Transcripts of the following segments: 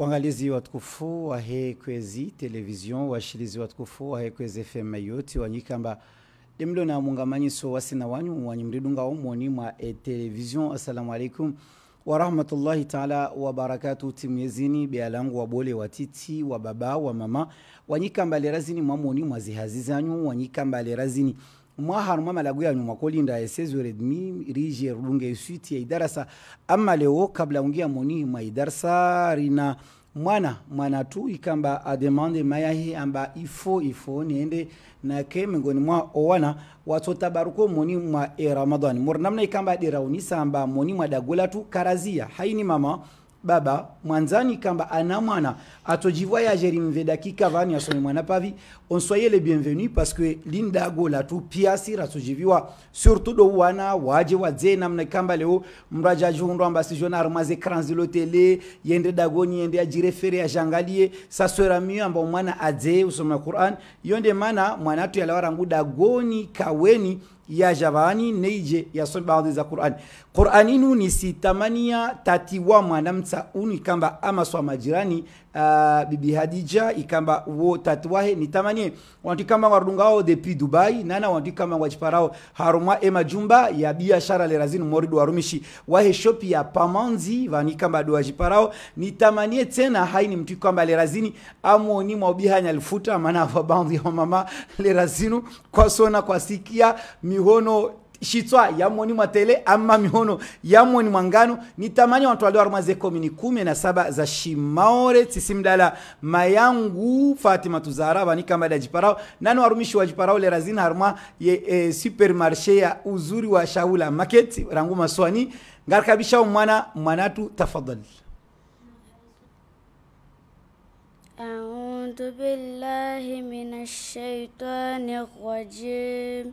Waangalizi watukufu wa Hekwezi Televizion, washirizi watukufu wa Hekwezi FM yote wanyikamba demlo na mungamanyiso wasina wanyu wanyimridunga omwoni mwa e televizion. Assalamu alaikum rahmatullahi taala wabarakatu timyezini bealangu wabole watiti wa baba wa mama wanyikamba lerazini mwamwoni mwazihazi zanyu wanyikamba lerazini mwaharuma malagu ya nyuma kolinda ya rije runge suite ya idarasa ama leo kabla ungia moni ma idarasa rina mwana mwana tu ikamba ademande mayahi amba ifo ifo niende nake miongoni mwa owana watotabaruko moni mwa e ramadan mor namna ikamba diraunisa amba moni mwa dagola tu karazia haini mama baba mwanzani kamba ana mwana atoji voyage rimve dakika vani asome mwana pavi on soyez les bienvenus parce que lindago la tu piasira tojiviwa surtout do wana waje wadze namna kamba leo mraja jundo ambasi si jona armaze crans de l'hôtel yende dagoni yende ajirefere jangalie sa sera mieux amba mwana adze usome Qur'an yonde mana mwana tu yalawarangu dagoni kaweni ya javani neije yasome baadhi za qurani qurani inu sitamania tatiwa mwanamtsa uni kamba amaswa majirani uh, bibi hadija ikamba wo tatuwahe nitamanie wanti kama warungao depuis dubai nana wanti kama wajiparao harumwa ema jumba ya biashara razinu moridu warumishi wahe shopi ya pamanzi vani kamba duwajiparao nitamanie tena haini mtu kamba lerazini amwoni mwabiha nyalifuta mana vabanzi ya mama lerazinu kwasona kwasikia mihono shitswa yamoni mwa ama mihono yamoni mwa ni nitamanya watu walio mwaze komi ni kumi na saba za shimaore tsisimdala mayangu fatima tuzara vanika mada jiparao nani warumishi wa jiparao le razina harma ye e, supermarché ya uzuri wa shaula market rangu maswani ngarkabisha mwana mwanatu tafadhali أعوذ بالله من الشيطان الرجيم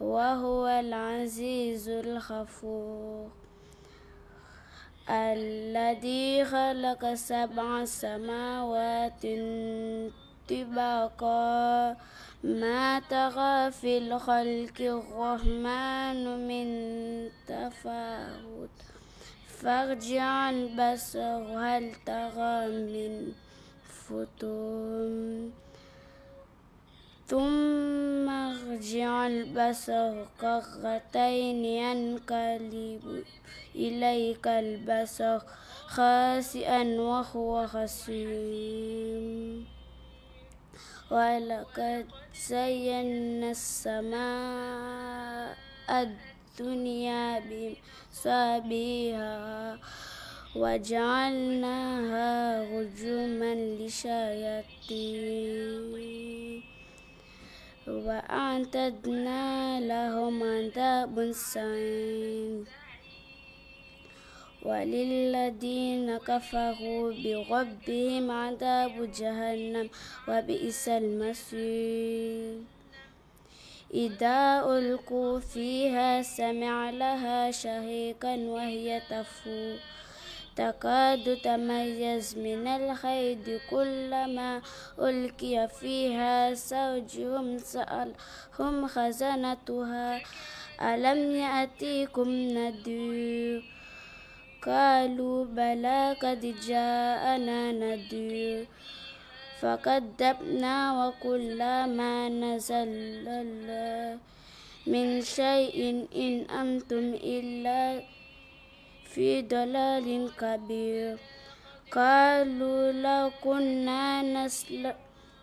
وهو العزيز الغفور الذي خلق سبع سماوات طباقا ما تغى في الخلق الرحمن من تفاوت فارجع البصر هل ترى من فتور ثم ارجع البصر كرتين ينقلب إليك البصر خاسئا وهو خسيم ولقد زينا السماء الدنيا بمصابيها وجعلناها رجوما للشياطين وأعتدنا لهم عذاب سعيد وللذين كفروا بربهم عذاب جهنم وبئس المصير إذا ألقوا فيها سمع لها شهيقا وهي تفور تكاد تميز من الخيد كلما ألقي فيها سوجهم سألهم خزنتها ألم يأتيكم نذير قالوا بلى قد جاءنا نذير فكذبنا وكلما نزل من شيء إن أنتم إلا في ضلال كبير قالوا لو كنا نسل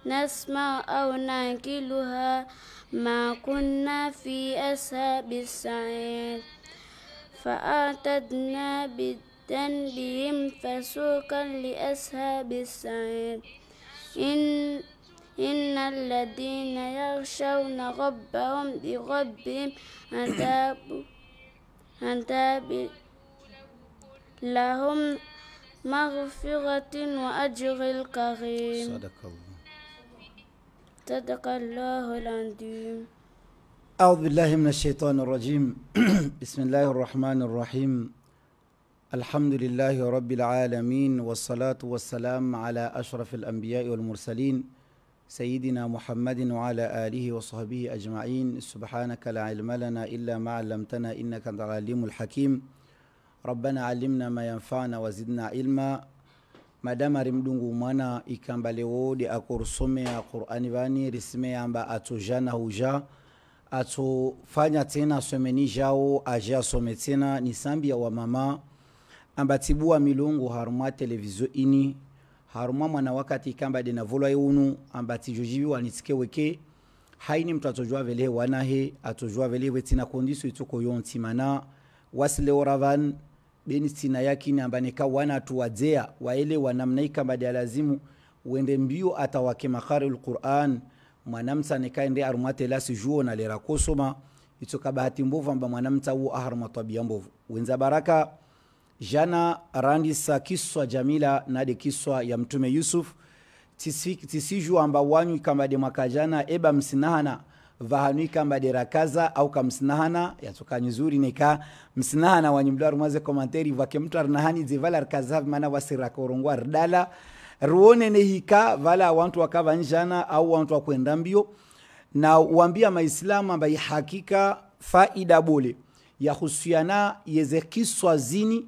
نسمع أو نعقلها ما كنا في أسهاب السعير فأعتدنا بذنبهم فسوقا لأسهاب السعير إن إن الذين يغشون ربهم بغبهم عذاب عذاب لهم مغفرة وأجر الكريم صدق الله صدق الله العظيم أعوذ بالله من الشيطان الرجيم بسم الله الرحمن الرحيم الحمد لله رب العالمين والصلاة والسلام على أشرف الأنبياء والمرسلين سيدنا محمد وعلى آله وصحبه أجمعين سبحانك لا علم لنا إلا ما علمتنا إنك أنت العليم الحكيم rabbana alimna ma yanfana zidna ilma madama ari mdungu mwana ikamba lewodi akurusomea qurani vani yamba atujana huja atufanya tena someni jao aje asome tena ni sambia wa mama amba tibua milungu haruma televizio ini haruma mwana wakati ikamba dena volwa yunu ambati jojibi wanitike weke haini mtu atojua vele wanahe atujua vele wetina kondiso itoko yontimana wasile oravan beni sina yakini ambaneka wana tuwadzea waele wanamnaika mbadi alazimu uende mbio atawake makhari lquran mwanamsa nekaende arumwatela na lera kusoma itsoka bahati mbovu amba mwanamsa wo aharumwa tabia mbovu wenza baraka jana randisa kiswa jamila nade kiswa ya mtume yusuf tisiju amba wanyu ikambade mwaka jana eba msinahana vahanika kamba derakaza au kamsnahana yatsoka nzuri nika msnahana wanyimdwa rumaze komanteri vake mtu arnahani zivala rkaza mana wasira korongwa rdala ruone nehika vala wantu njana au wantu wakwenda mbio na uambia maislamu ambaye hakika faida bole ya husiana yeze kiswazini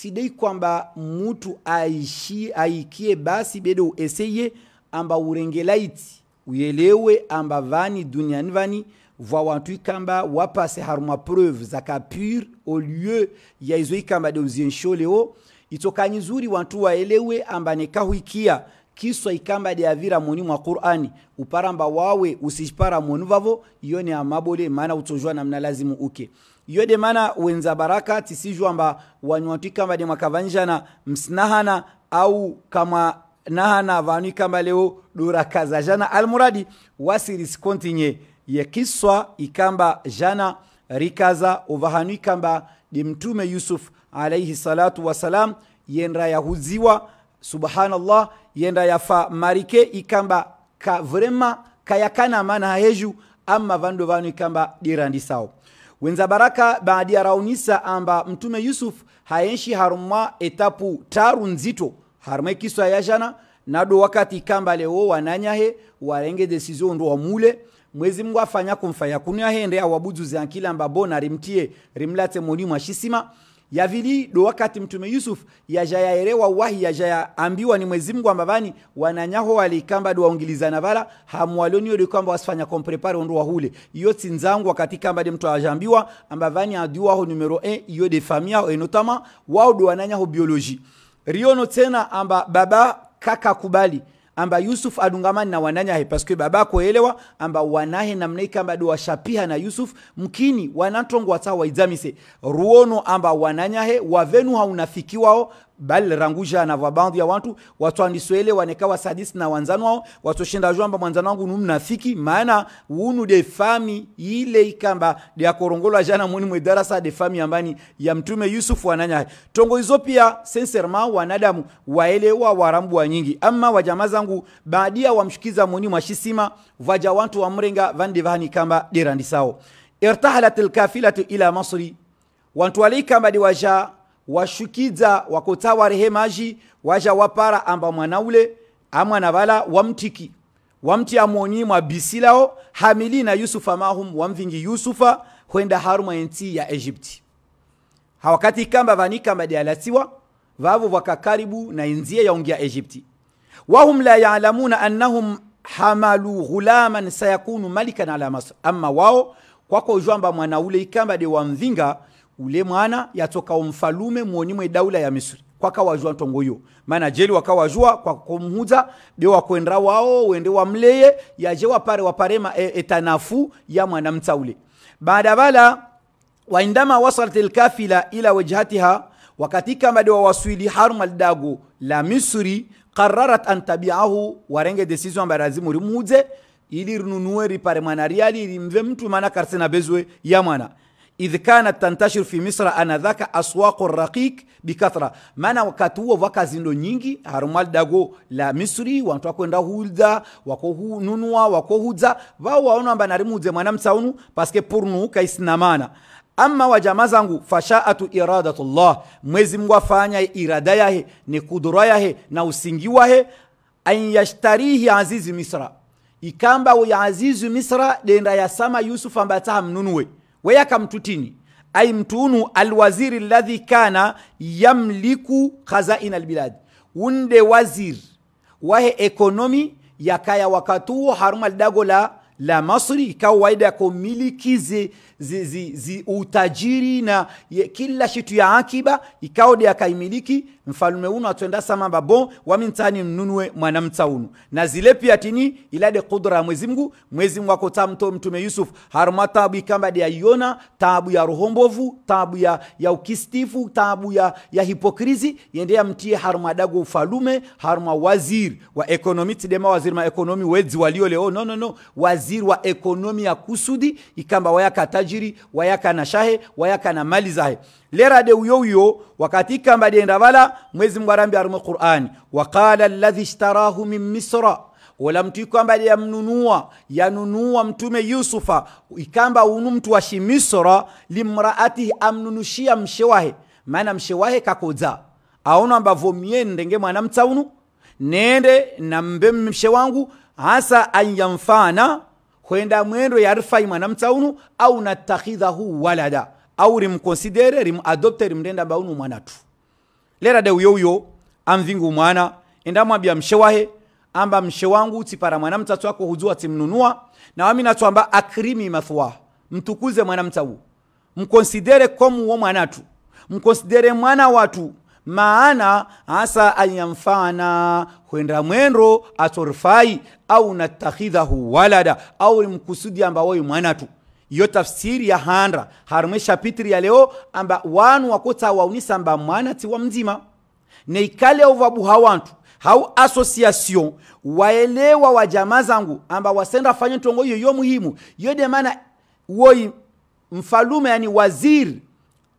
tidei kwamba mutu aishi aikie basi bedo eseye amba urengelaiti uyelewe amba vani duniani vani vwa wantu ikamba wapase haruma preuve za kapur au lieu ya izo ikamba de uziensho leo itokanyi zuri wantu waelewe amba nekahuikia kiswa ikamba de avira moni mwa Qur'ani uparamba wawe usipara moni vavo iyo ni amabole maana utojwa namna lazimu uke iyo de maana wenza baraka tisijwa amba wanywantu ikamba de makavanjana msinahana au kama nahana vanu kama leo dura kaza jana almuradi wasiris continue yekiswa ikamba jana rikaza ovahanu ikamba di mtume yusuf alayhi salatu wasalam yenda yahuziwa subhanallah yenda yafa marike ikamba ka vrema kayakana mana heju ama vando vanu ikamba dirandi sao wenza baraka baadi ya raunisa amba mtume yusuf haenshi harumwa etapu taru nzito harma kisa ya jana nado wakati kambale wo wananyahe warenge desizio ndo wamule mwezi mungu afanya kumfaya kunya za awabuduzi mbabo na rimtie rimlate moni mwashisima yavili do wakati mtume yusuf yajayaerewa wahi yajayaambiwa ni mwezi mungu ambavani wananyaho walikamba do waungilizana vala hamwalonio de kwamba wasifanya komprepare ondo wahule iyo tinzangu wakati kamba de mtu ajambiwa ambavani adiwaho numero 1 iyo de famia et notamment wao do wananyaho biologie riono tena amba baba kaka kubali amba yusuf adungamani na wananyahe paske baba koelewa amba wanahe namnaika amba duwashapiha na yusuf mkini wanantongo wata waizamise ruono amba wananyahe wavenu haunafikiwao bali ranguja anavwa baadhi ya watu watu waneka wa sadisi na wanzano wao watu shinda jwamba mwanzano wangu numnafiki maana wunu de fami ile ikamba de akorongolwa jana mwini darasa de fami ambani ya mtume Yusuf wananya tongo hizo pia senserma wanadamu waelewa warambu wa nyingi ama wajamaa zangu baadia wamshikiza mwini mwashisima vaja watu wa mrenga vande vani kamba derandisao irtahalatil kafilatu ila masri wantu alaikamba diwaja washukiza wakota rehema aji waja wapara amba mwana ule amwana vala wamtiki wamti amoni mwa bisilao hamili na yusufa mahum wamvingi yusufa kwenda haruma enti ya egypti hawakati kamba vanikamba dialatsiwa vavo vakakaribu na ya yaungia egypti wahum la yaalamuna annahum hamalu ghulaman sayakunu malikan ala masr ama wao kwako jwamba mwana ule ikamba de wamvinga ule mwana yatoka omfalume mwoni mwe daula ya misri kwaka wajua ntongo yo maana jeli wakawajua kwa kumhuza byo wakwenda wao wende wa wamleye yaje wapare waparema e, etanafu ya mwana ule baada bala waindama wasalat lkafila ila wajhatiha wakati kama de wawaswili harma ldago la misri qararat an tabiahu warenge decision ambaye lazima rimhudze ili rinunue ripare mwana riali rimve mtu maana karsena bezwe ya mwana idh kanat tantashiru fi misra anadhaka aswaqu raqiq bikathra, maana wakati huo vaka zindo nyingi harumal dago la Misri, wantu wakwenda hulda wako hununua vao waona amba narimudze mwana msaunu paske purnu kaisinamana ama wa zangu fashaatu iradatullah mwezi mungu afanya irada yahe ni kudura yahe na usingi wahe an azizi misra ikamba uya azizi misra denda yasama yusuf ambataha mnunue weyakamtutini ay mtunu alwaziri ladhi kana yamliku khazain albiladi wunde wazir wahe ekonomi yakaya wakatuo haruma dago la la masri kawaida ko milikize zi, zi, zi utajiri na ye, kila shitu ya akiba ikaode akaimiliki mfalume uno atwendasa mamba bo wamintani mnunue mwanamta unu na zile pia tini ilade kudra ya mwezi mgu mwezi mwako tamto mtume yusuf haruma tabu ikamba de yona tabu ya ruhombovu tabu ya, ya ukistifu tabu ya, ya hipokrizi yende ya mtie haruma dago ufalume haruma waziri wa ekonomi tidema waziri ma ekonomi wezi walio leo no, no, no. waziri wa ekonomi ya kusudi ikamba waya wayakataji tajiri wayaka na shahe wayaka na mali zahe uyo uyo wakati kamba denda vala mwezi mwarambi arume qur'ani waqala alladhi ishtarahu min misra wala mtu ikamba yamnunua yanunua mtume yusufa ikamba unu mtu wa shimisra limraati amnunushia mshewahe maana mshewahe kakodza aono ambavyo mie ndenge mwana mtsaunu nende na mbe mshe wangu hasa anyamfana kwenda mwendo ya rifai mtaunu au natakhidhahu walada au rimkonsidere rimadopte rimrenda baunu tu lera de amvingu mwana enda mwabia mshe wahe amba mshe wangu tipara mwanamtsatsu wako hujua timnunua na wami natwamba akrimi mathwa mtukuze mwanamtsawu mkonsidere komu wo mwanatu mkonsidere mwana watu maana hasa ayamfana kwenda mwendo atorfai au natakhidhahu walada au mkusudi amba woyi mwana tu iyo tafsiri ya handra harumwe shapitri ya leo amba wanu wakota waunisa amba mwana wa mzima neikale ovabu hawantu hau association waelewa wa jamaa zangu amba wasenda fanye tongo iyo muhimu yo mana woi mfalume yani waziri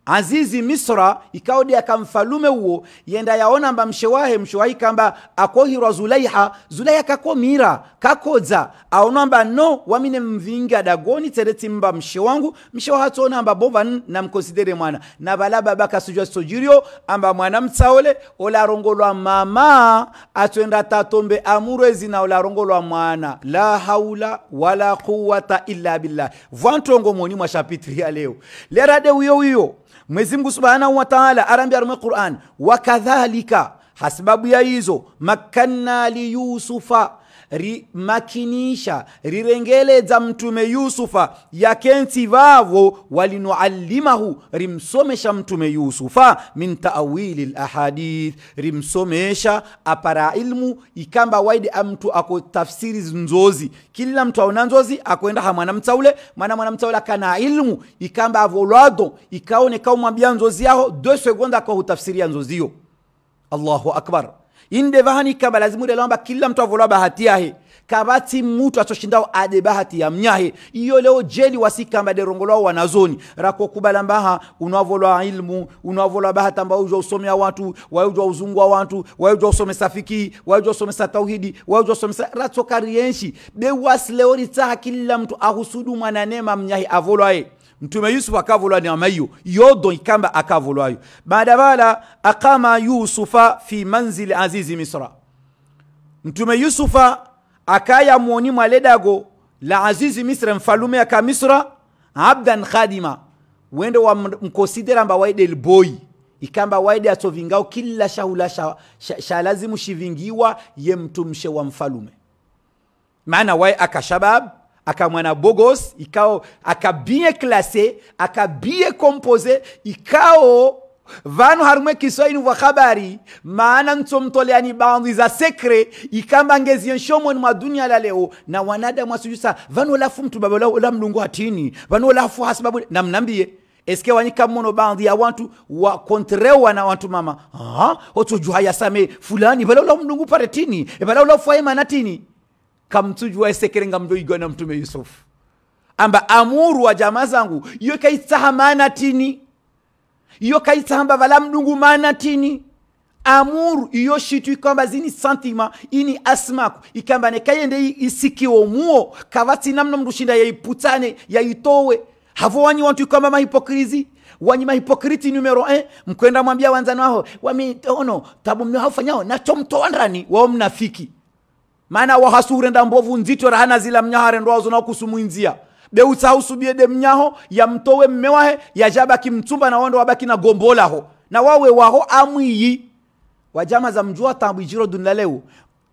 azizi misra ikaodia ka mfalume uo yenda yaona mba mshewahe mshewahi kamba akohirwa zulaiha zulaiha kakomira kakodza aona mba no wamine mvinga dagoni tereti mba mshe wangu mshe wahatoona mba bova na mkonsidere mwana na balaba bakasujwa sojirio amba mwana mtaole mtsaole olarongolwa mama atwenda tatombe amurwezi na ola olarongolwa mwana la haula wala kuwata illa billah vwantongo moni mwa shapitri ya leo lera de uyo uyo mwezi mungu subhanahu wa ta'ala arambye arimo qur'an wakadhalika hasababu ya hizo makanna liyusufa rimakinisha rirengeleza mtume yusufa yakensi vavo walinualimahu rimsomesha mtume yusufa min taawili lahadith rimsomesha apara ilmu ikamba waidi amtu ako tafsiri nzozi kila mtu aona nzozi akwenda ha mwanamtsaule mwana mwanamtsaule akana ilmu ikamba avolwado ikaone umwambia nzozi yaho 2 sekonde akahutafsiria nzoziyo allahu akbar inde vahani kaba lazimu lazimure lomba kila mtu avola bahati yahe kabati mtu atoshindao ade bahati ya mnyahe iyo leo jeli rongolo wa wanazoni rako kubala mbaha unavolwa ilmu unavolwa bahati ambao ujwa ya watu waujwa uzungu wa watu wa waujwa usome safiki wa waujwa usome sa wa waujwa usome sa ratso karienshi bewasleori taha kila mtu ahusudu mwananema mnyahe avolwae mtume yusufu akavulwa ni hiyo yodo ikamba akavulwayo bala akama yusufa fi manzili azizi misra mtume yusufa akaya muoni mwaledago la azizi misra mfalume aka misra abdan khadima wendo wa mkosidera mba waide lboyi ikamba waide atovingao kila shahula shalazimu sha, sha shivingiwa ye mtumshe wa mfalume maana waye aka shabab akamwana bogos ikao akabie klase akabie kompoze ikao vanu harume kiswahili vwa habari maana ntsomtoleani baadhi za sekre ikamba ngezio nshomoni mwa dunia la leo na wanadamu wasujusa vanu lafu mtu baba la mlungu atini vanu lafu hasababu namnambie eske wanyika mono baadhi ya watu wakontrewa na wantu mama otojuhayasame fulani balaula mlungu paretini ebalaula fuaimana tini kamtujua sekerenga mdoigwa na mtume yusufu amba amuru wa jamaa zangu iyo kaitsaha mana tini iyo mba vala mdungu mana tini amuru iyo shitu ikamba zini santima ini asmaku ikamba nekayende isikiwo muo kavatsi namno mndushinda yaiputsane yaitowe havo wanyi wantu ikamba mahipokrizi wanyi mahipokriti numero 1 mkwenda mwambia wanzano aho ono tabu mno haufanyao nacho mtoandani wao mnafiki maana wahasurenda mbovu nzito rahana zila mnyahare ndwazo nakusumwinzia beutsahusubiede mnyaho yamtowe mme wahe yajabaki mtumba na wando wabaki na gombolaho na wawe waho amwiyi wajama za mjua ijiro dunaleu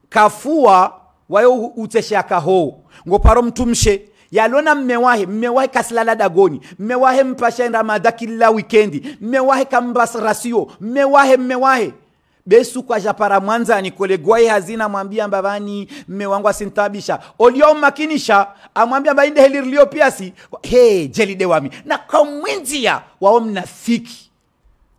kafua wayo uteshe utseshakaho ngoparo mtumshe yalona mmewahe mmewahe kasilala dagoni mmewahe mpashaenda mada wikendi mmewahe kambas rasio mmewahe mmewahe besu kwaja para mwanza kole gwai hazina mwambia mbavani mme wangu asintabisha olio makinisha amwambia mbainde helirlio piasi he jelide wami na kamwinzia wao mnafiki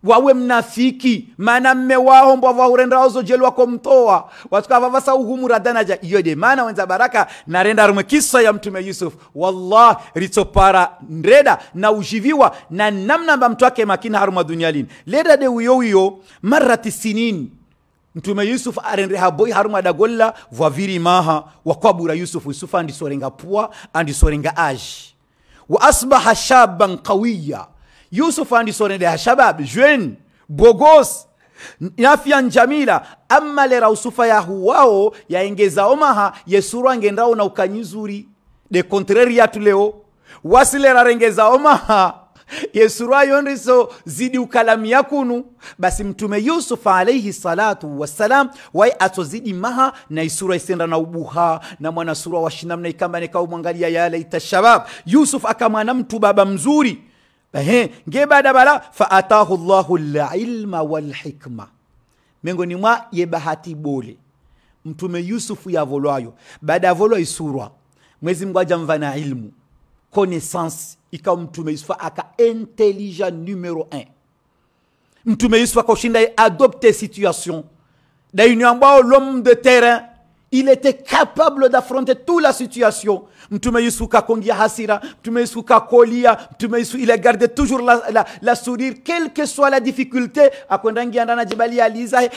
wawe mnafiki maana mme waho mbwavo waurenda wazojelwa komtoa watukava vasauhumura danaja iyo de wenza baraka narenda rumwe kisa ya mtume yusuf wallah ritsopara nreda na ujiviwa na namna mba mtu ake makina haruma dunyalini leda de uyo uyo mara tisinini mtume yusuf arenre haboi haruma dagolla vwaviri maha wakwabura yusuf yusuf andisorenga pua andisorenga aji wa asbaha shaban qawiya yusuf andisonede de shabab Juen, bogos nafya njamila amalera lera usufa huwao ya ingeza omaha yesuru angendao na ukanyuzuri. de kontreri yatu leo wasilera rengeza omaha yesuru ayondiso zidi ukalami kunu basi mtume yusuf alaihi salatu wai ato zidi maha na isura isenda na ubuha na mwana sura washinamna ikamba nekau mwangali ya laita itashabab. yusuf akamwana mtu baba mzuri nge bada bala fa atahu llahu lilma walhikma miongoni mwa ye bahati bole mtume yusufu yavolwayo baada yavolwa isurwa mwezi mungu ajamva na ilmu connaissance ikawa mtume yusufu aka intelligent numero 1 mtume yusufu akaushinda adopte situation daini ambao l'homme de terrain il était capable d'affronter toute la situation. Mtume Yusuf kakongia hasira, Mtume Yusuf kakolia, Mtume Yusuf il a gardé toujours la, la, la sourire quelle que soit la difficulté. Akondangi Andana jibali ala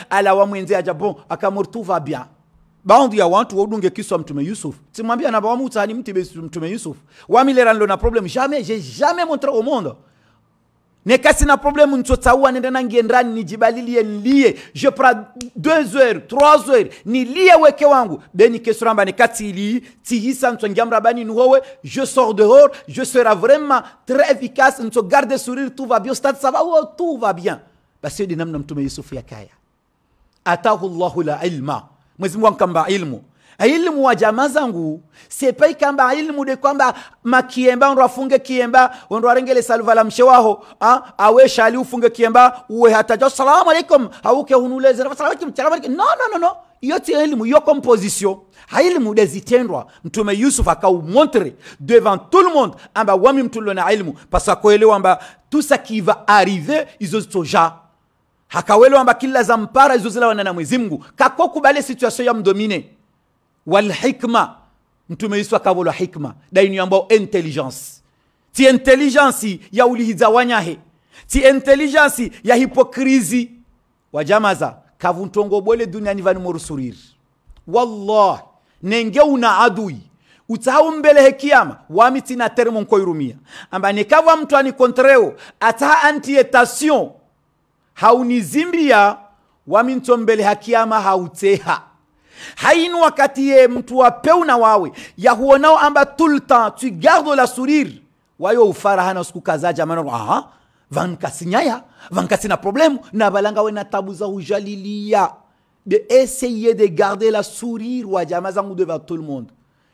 alawa mwenzi aja bon va bien. Baadhi ya watu waudunge kiswa Mtume Yusuf. Simwambia na bawamuta ni Mtume Yusuf. Wamilerano na problème jamais j'ai jamais montré au monde Nika sina problemu nitotsaua nende nangie ndani nijibalilie nilie. Je prends deux heures, trois heures nilie weke wangu. Beni kesuramba nikati ili tihisa ntongiamrabani nuhowe. Je sors dehors, je serai vraiment très efficace. Nito garde sourire, tout va bien. Stade ça va, oh, tout va bien. Basi yodi namna mtume Yusufu yakaya. Atahu Allahu la ilma. Mwezi Mungu ilmu. ilmu wa jamaa zangu sepai kamba ilmu de kwamba makiemba ndo afunge kiemba ndo arengele salva la mshe waho a awe shali ufunge kiemba uwe hata jo salamu alaikum hauke hunuleze salamu alaikum salamu alaikum no no no no yote elimu yo composition de zitendwa mtume yusuf akaumontre devant tout le monde amba wami mtulo na ilmu pasa akoelewa amba tout ça qui va arriver izozitoja hakawelewa amba kila zampara mpara zila wanana mwezi mngu kakokubale situasyo ya mdomine walhikma mtume yesu akavolwa hikma ambao intelligence ti intelligence ya ulihizawanyahe ti intelligence ya hipokrizi wajamaza kavuntongo bole duniani morusurir wallah nenge una adui utahau mbele hekiama wamiti na termo nkoirumia amba nikava mtu ani kontreo ataha antietation haunizimbia waminto mbele hakiama hauteha Hainu wakati ye mtu wapewu na wawe huonao amba tulta, tu gardo la sourire wayo ufara hana siku kazaa jamani aha Van vankasi na problemu na balanga we na tabu za de essayer de garder la sourire wa jamaa zangu devant tout le monde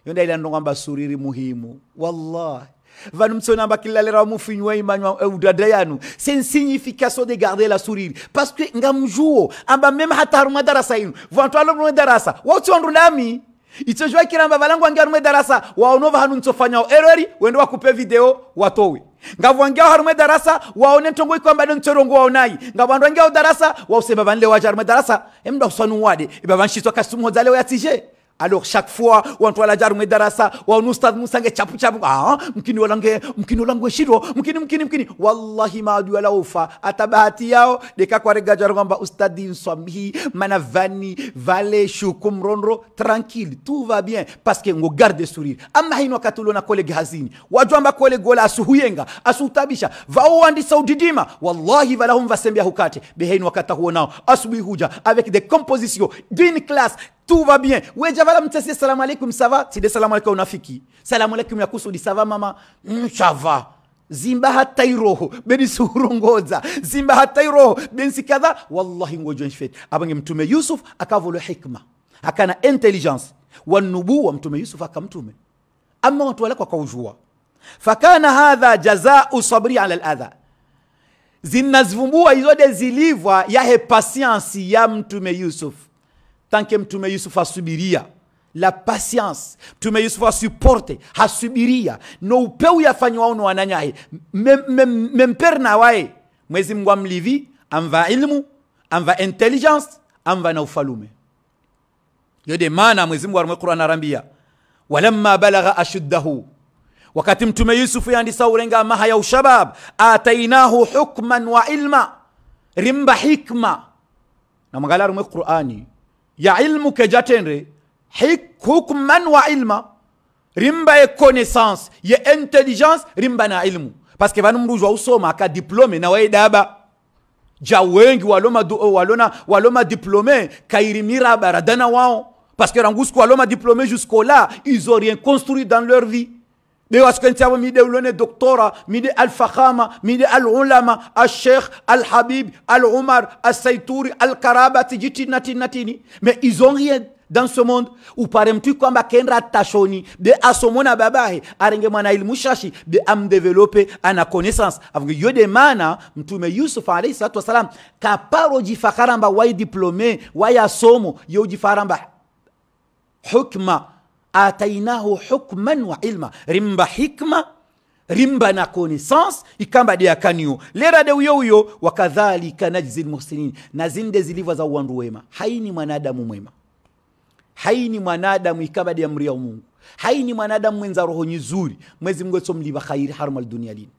yonda ile sourire muhimu Wallah. Vanumsona bakilalera mufinywa imanywa eudadayanu. C'est une signification de garder la sourire. Parce que ngamjuo, amba même hataruma darasa inu. Vantua lomu darasa. Watu andunami. Ichojua kiramba valangu angarume darasa. Waonova hanu nsofanyao erori. Wendo wakupe video watowe. wa harume darasa waone ntongo iku ikwamba ne mtsorongo waonai ngavwandu wa darasa wauseba vanle waja harume darasa emndu akusanuwade iba vanshitwa kasumuho dzalewo yatsije alors chaque fois wanthu alajaru mwedarasa waunu ustadhi musange chapuchapu ah, mkini walange mkini walangwe shiro mkini mkini mkini wallahi maadui alaufa ata bahati yao deka kwa rega dekakwaregajaru kwamba ustadhi nswambihi mana vani vale shuku mronro tranquille tout va bien parce que ngo garde sourire ama hino wakati uliona kolege hazini wajwamba kolege wala asuhuyenga asutabisha asuutabisha vaowandisa udidima wallahi valahum sembia hukate behaini wakata huonao asubuhi huja avec des compositions d'une classe tout va bien. Oui, Wewe javala mtesi salam alaikum ça va? Si de salam alaikum on a unafiki. Salam alaikum ya kusudi ça va maman? Hmm, ça va. Zimba hata iroho benisuhurongoza zimba hata iroho bensi kadha wallahi ngojo nshfet abange mtume Yusuf akavolo hikma akana intelligence wa nubuwa mtume Yusuf akamtume ama watu wala kwa wakaujua fakana hadha jaza usabri ala ladha Zinazvumbua, izode zilivwa yahe pasiansi ya mtume Yusuf tanke mtume yusufu asubiria la patience mtume yusufu asuporte hasubiria no upeu yafanyiwao no wananyahe memper nawaye mwezi mngu mlivi amva ilmu amva intelligence amva na ufalume yode mana mwezi mngu qur'an arambia walamma balagha ashuddahu wakati mtume yusufu yandisa urenga maha ya ushabab atainahu hukman wa ilma rimba hikma na mwangala arumwe qur'ani ya ilmu ke jatenre hukman wa ilma rimba ye connaissance ye intelligence rimba na ilmu paske vanu mndu zwa usoma ka diplome na waidaba ja wengi waloma, du, walona, waloma diplome kairimira baradana wao Parce que siku waloma diplome jusqu'au là ils ont rien construit dans leur vie ɓe waskantiama miɗe lone doctora al alfahama miɗe al al alhabib al alsaytouri al ji tinna tinna natini. mais ils ont rien dans ce monde quand kwamba kenda tachoni de asomona babahi, arenge mwana il shashi de amdevelope ana connaissance avange yode mana mtume yusuf alayhi salatu kapa kaparo jifakaramba wai diplome wai asomo yo jifaramba hukma atainahu hukman wa ilma rimba hikma rimba na connaissance ikamba lera de uyo uyo wakadhalika najzi lmuhsinin na zinde zilivyo za uwandu wema haini mwanadamu mwema haini mwanadamu ikamba deamria mungu haini mwanadamu mwenza roho nyizuri mwezi mungu mliba khairi haruma dunia lini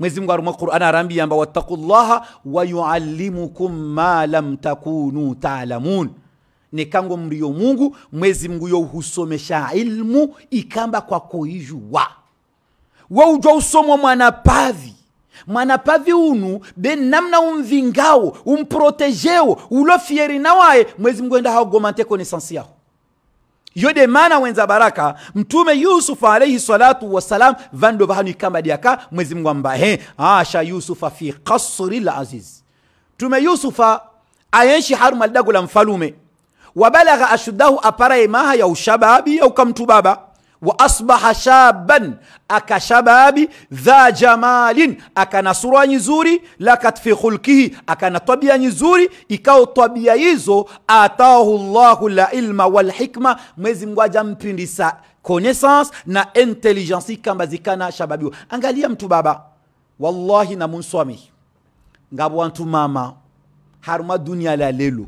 mwezi mungu arumwa qur'an arambi amba wattaqullaha wa yuallimukum ma lam takunu ta'lamun ta ni kango mungu mwezi mungu husomesha ilmu ikamba kwa koijuwa we ujwa usomwa mwanapavi mwanapavi unu be namna umvingao umprotejeo ulofieri nawaye mwezi mungu enda haogomante konesansi yaho yo de mana wenza baraka mtume yusufu alaihi salatu wassalam vando bahanu ikamba diaka mwezi mungu ambahe asha yusufa fi kasri laziz mtume yusufa ayenshi haru malidago la mfalume wabalagha ashuddahu, apara imaha ya ushababi ya ukamtu baba wa asbaha shaban, akashababi dha jamalin, akana sura nyizuri, lakat fi khulkihi, akana tabia nyizuri. Ikao tabia hizo atahu llahu la ilma wal hikma, Mwenyezi Mungu connaissance na intelligence kamba zikana shababi Angalia mtu baba, wallahi namunsomi ngabo wantu mama haruma dunia la lelo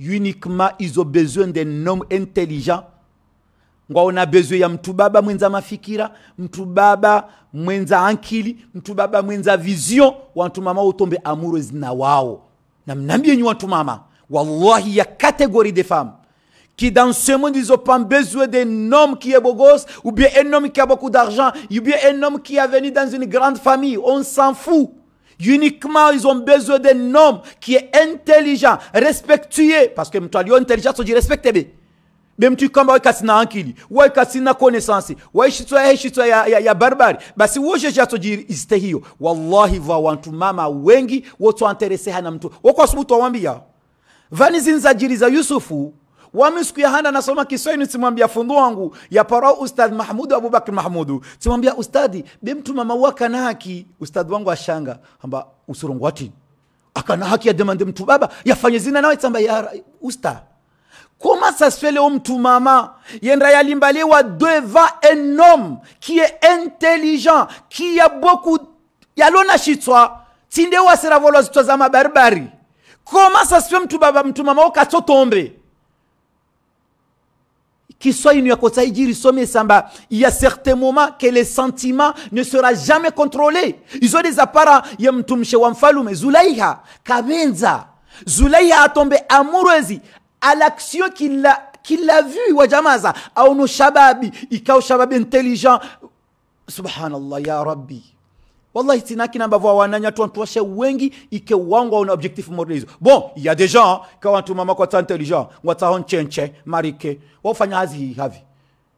uniquement ils ont besoin d'un homme intelligent On a besoin ya mtu baba mwenza mafikira mtu mwenza ankili mtu mwenza vision wantu mama utombe amuro na wao na mnambie nyu watu mama wallahi ya catégorie de femmes qui dans ce monde ils ont pas besoin d'un homme qui est beau ou bien un homme qui a beaucoup d'argent ou bien un homme qui est venu dans une grande famille on s'en fout Uniquement, ils ont besoin d'un homme qui est intelligent, respectueux. Parce que mtu alio intelligent, soji respectebe. Mtu kama wewe kasina akili, wewe une connaissance, wewe shitwa ya eh, shitwa ya, ya, ya barbari. Basi woje jato Wallahi va wantu mama wengi, wotu anterese hana mtu. Wako asubutu wawambia. Vani zinzajiri za Yusufu, wami siku ya handa nasoma Kiswahili, simwambia fundu wangu yaparau Ustadh Mahmudu Abubakar Mahmudu, simwambia ustadhi bemtu mama waka na haki ustadhi wangu ashanga amba usurongo wati akana haki ya demande mtu baba yafanye zina nawe tsamba ya usta Comment saswele o mtu mama homme tout maman Yendra Yalimbalewa devant un homme qui est intelligent, qui a beaucoup... Yalona shitwa, tinde wa sera volo zitwa za mabarbari. Comment ça se mtu baba mtu mama ukato tombe? Qu'il soit une risome samba. Il y a certains moments que les sentiments ne seront jamais contrôlé. Ils ont des mtumshe wa mfalume Zulaiha Kabenza. a tombé amoureuse. à l'action qu'il a qu'il a vu wajamaza au shababi, shababi ikao shababi intelligent subhanallah ya rabbi Wallahi, c'est qui n'a pas wananya tu antoche wengi ike wangu wana objectif moralizo. Bon, il y a des gens kwa watu mama kwa tante intelligent, watahon chenche, marike, wafanya hazi havi.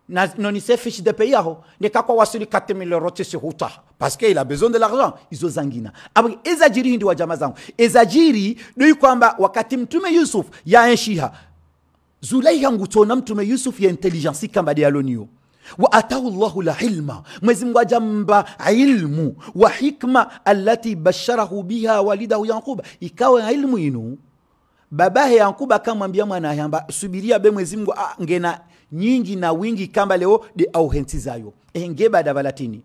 Na noni ni fiche de pays aho, ne kakwa wasuli 4000 euros tse huta parce qu'il a besoin de l'argent. Izo zangina. Abri ezajiri hindi wa jamaa zangu. Ezajiri ni kwamba wakati mtume Yusuf ya enshiha. Zulaikha ngutona mtume Yusuf ya intelligence kamba de alonio wa atahu llahu la ilma, Mwenyezi Mungu ajampa ilmu wa hikma alati basharahu biha walidahu Yanquba, ikawa ya ilmu inu babahe Yankuba akamwambia mwana yamba subiria be Mwenyezi Mungu ngena nyingi na wingi kamba leo de au hensi zayo enge bada balatini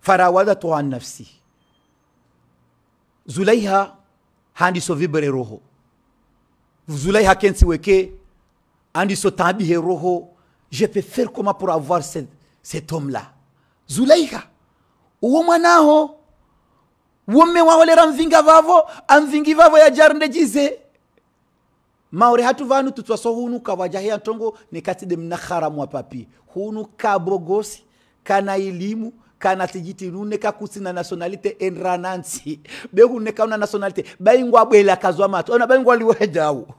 farawada tu an nafsi Zulaiha handi so vibre roho Zulaiha kensi weke andi so tabihe roho je peux faire comment pour avoir cet, cet homme-là Zulaika, uwo mwanaho wome wahorera mvinga vavo amvingi vavo yajarundegize maore hatu vanu tutwaso hunu kawajahia ntongo nikatide mnakhara mwapapi hunu kabogosi kana elimu kana tijiti nune kakusina nationalite enranansi behune kauna nationalite baingwa bwela kazwa matu ona baingwa liwedawu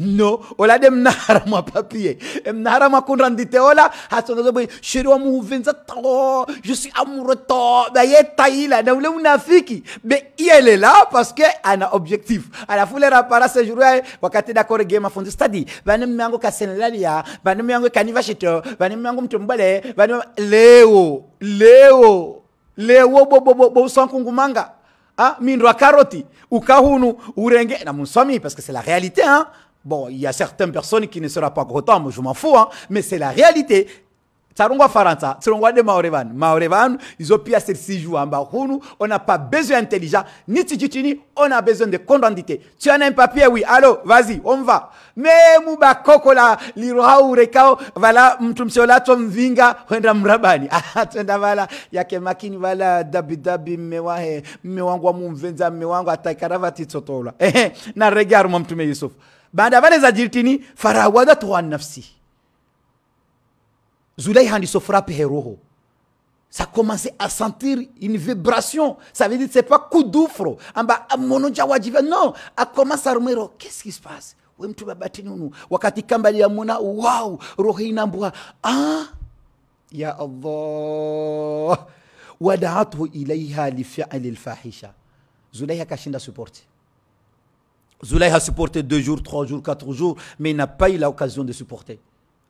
no on a papier mnaharamwa kunrandite ola hasonazobe sheri wa muhuvenza to je suis amoureux to baye ila. na ule unafiki be suis parce que ana objectif je para amoureux, je wakati amoureux, game suis study je suis kasenelalia je suis kanivashito Je suis amoureux, je leo leo lewo bobobobosankungumanga bo, bo, ah, minwa karoti ukahunu urenge na musami, parce que c'est la réalité hein Bon, il y a certaines personnes qui ne seront pas contentes, mais je m'en fous, hein, mais c'est la réalité. tsarongwa faransa tsirongwa de Maurevan Maurevan, ont pu izo six jours en bas. on n'a pas besoin d'intelligence, ni ni on a besoin de condamnité. tu en as un papier oui Allô, vas-y on va muba mubakoko la Rekao, vala mtu msholatso mvinga hwenda mrabani ah, twenda vala yake makini vala dabidabi Dabi, wahe mme wangu mewangwa mme wangu Eh, eh, na regarde, mtume Yusuf Bada vale zajirtini farawadatu an nafsi Zulaiha ni sofrape heroho ça commençait à sentir une vibration. Ça veut dire que ce n'est pas coup d'oufre. Non, a commencé à remettre. Oh, qu'est-ce qui se passe we mtu babati nunu wakati kamba liyamuna wow rohi nambua. ah ya allah li ilaiha lifili lfahisha zulaiha kashinda supporti Zulay a supporté deux jours, trois jours, quatre jours, mais il n'a pas eu l'occasion de supporter.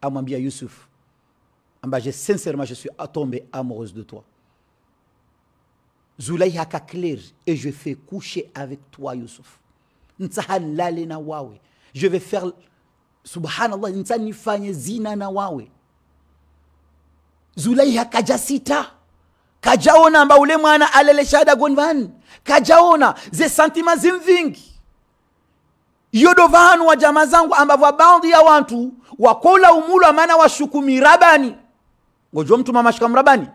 Amambia Youssouf, Ambagé, sincèrement, je suis tombé amoureuse de toi. a clair et je fais coucher avec toi, Youssouf. Je vais faire, subhanallah, nsanifanye zina na wawe. Zulaïha Kajasita. Kajaona mba ule mwana shada gonvan. Kajaona, ze sentiments zimvingi. iyo dovahanu wa jama zangu ambavyo baadhi ya wantu wakola umulu amana washukumi rabani ngojo mtu mama shikamu rabani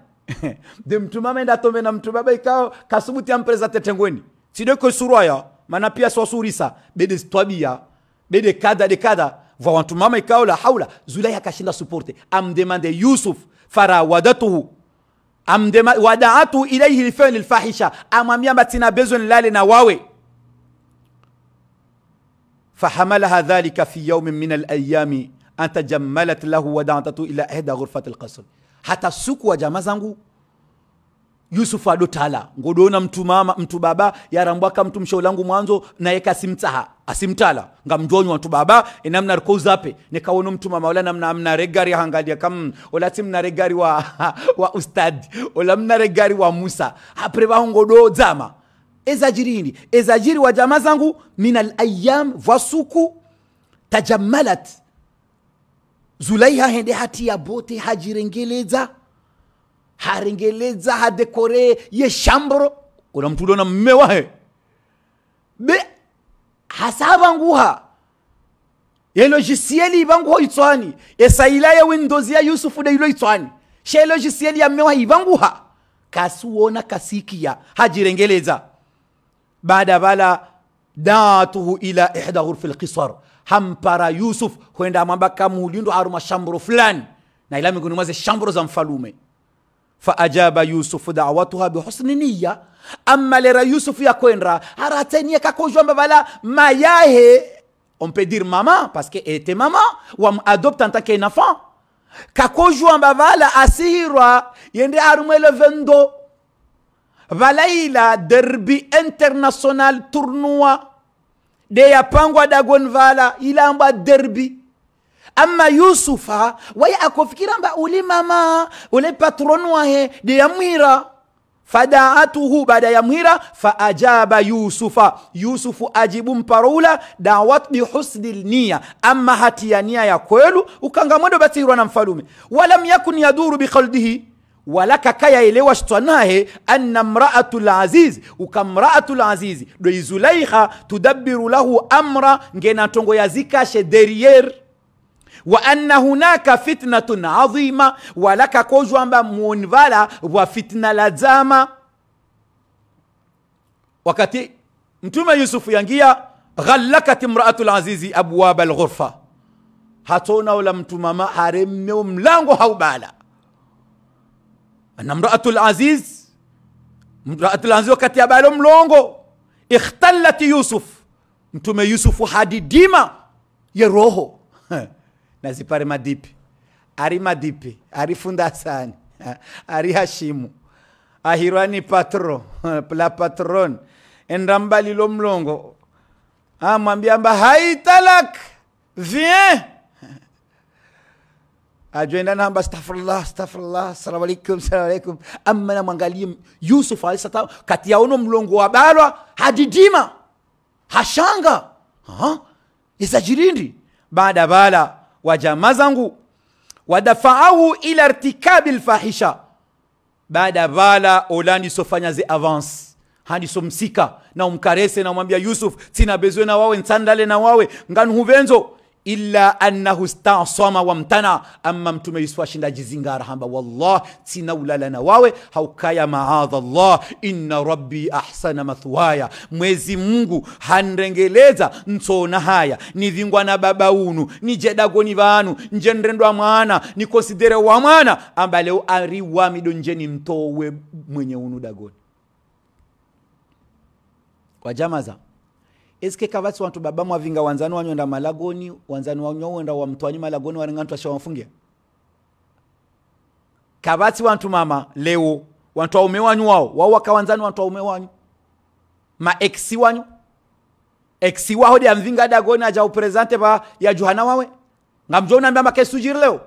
de mtu mama enda tome na mtu baba ikao kasubuti ampreza tetengweni sideko suraya mana pia sosurisa bede twabia bede kada de kada va wantu mama ikao la haula zulai kashinda supporte amdemande yusuf fara wadatuhu amdema wadaatu ilayhi lifeli lfahisha amwambia mbatina bezo nilale na wawe فحملها ذلك في يوم من الايام ان تجملت له wadantatu الى احدى ghurfati القصر حتى سوق وجما jamaa يوسف yusufu adotala ngodona mtu mama mtu baba yarambwaka mtu mshaulangu mwanzo na yeka simtaha asimtala ngamjonyo mtu baba enamna rikouzape nikaona mtu mama wala namna amna regari hangalia kam wala simna regari wa, wa ustadi wala mna regari wa musa apre ba ngodo dzama ezajirini ezajiri wa jamaa zangu min alayam vwasuku tajamalat zulaiha hende ya bote hajirengeleza harengeleza hadekore ye shambro kuna mtu ulona mme wahe be hasaba nguha ye logisieli iva itswani esaila ya windows ya yusufu de ilo itswani she logisieli ya mme wahe iva nguha kasiwona kasikia hajirengeleza بعد بلا داته إلى إحدى غرف القصر همبرا يوسف خويندا ما بكا موليندو أروما شامبرو فلان نايلا ميقول نمازي شامبرو زنفلومي فأجاب يوسف دعوتها بحسن نية أما لرا يوسف يا كوينرا هراتيني كاكو جوان بلا ما ياهي On peut dire maman, parce qu'elle était maman, ou elle adopte en tant qu'un enfant. Kako joua mbavala, asihirwa, yende arumwe le vendo, valaila derbi international tournoi de yapangwa dagon vala ilamba derbi ama yusufa akofikira akofikiramba uli mama ule patron wahe de yamwira fadaatuhu baada ya mwira faajaba yusufa yusufu ajibu mparula dawat bihusni lnia ama hati ya nia ya kwelu ukangamwendo basirwa na mfalume walam yakun yaduru khaldihi walaka kayaelewa shtwanahe anna mraatu lazizi uka mraatu lazizi doi zulaikha tudabiru lahu amra ngenatongo yazikashe derier wa anna hunaka fitnatun azima walaka kozhwamba muonvala wa fitna lazama wakati mtume yusufu yangia ghallakat imraatu lazizi abwaba lghurfa hatonaola mtumama haremmeo mlango haubala anna mraatul aziz mraatul aziz wakati ya mlongo ikhtallat yusuf mtume yusufu hadi dima ye roho nazipari madipi ari madipi ari fundasani ari hashimu ahirwani patro la patron endrambalilo mlongo ah, mwambiamba haitalak vien ajoenda namba astaghfirullah astaghfirullah assalamu alaikum assalamu alaikum amma mwangalie yusuf alisata kati ya uno mlongo wa balwa hadidima hashanga ha? isajirindi baada bala wa jamaa zangu wadafaahu ila irtikabi lfahisha baada bala sofanya ze avance somsika na umkarese namwambia yusuf sina bezwe na wawe nsandale na wawe nganhuvenzo illa annahu stansama wamtana amma mtume yusufu ashindajizingara hamba wallah ulala na wawe haukaya maadha llah inna rabbi ahsana mathuwaya mwezi mungu hanrengeleza ntsona haya nivingwa na baba unu nijedagoni vanu njenrendwa mwana ni konsidere wa mwana amba leo ari wamido njeni mtowe mwenye unu dagoni wajamaza eske kavatsi wantu baba mwavinga wanzani wanywenda malagoni wanzanu wanzani wanyowenda wamtwanyi malagoni waring'antu ashawafungia kavatsi wantu mama leo wantu waume wanyu wao wao wakawanzani wantu waume wanyu maeksi wanyu eksi waho dia mvinga dagoni aja upresente pa ya juhana wawe ngamjo unaambia makesu jiri leo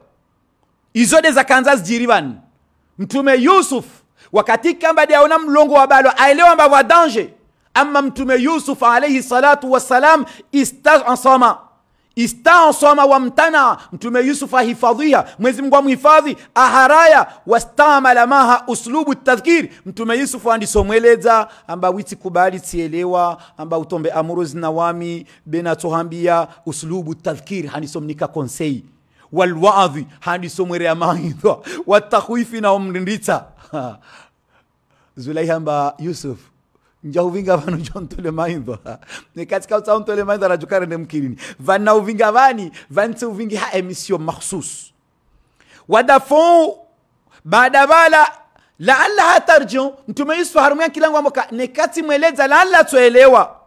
izode za Kansas jiri bani mtume Yusuf wakati kamba dia ona mlongo wa balo aelewa ambavyo danger ama mtume yusuf alaihi salatu wassalam istasama wa mtana mtume yusuf ahifadhia mwenyezi mungu amhifadhi aharaya wastamala maha uslubu tadhkiri mtume yusufu andisomweledza amba witi kubali tielewa amba utombe amuro zinawami bena benatohambia uslubu tadhkiri handisomnika konsei walwadhi handisomwerea mahidhwa watakhwifi naomrinditsa zulaiha yusuf Yusuf nja uvinga vanu jontole maindwa nekatsika utsaontole maindwa rajukare mkirini vana uvinga vani vantse uvingi ha emission makhsus wadafon baada la alla hatarjiu mtume yusufu harumia kilango amoka nekati mweleza la alla tuelewa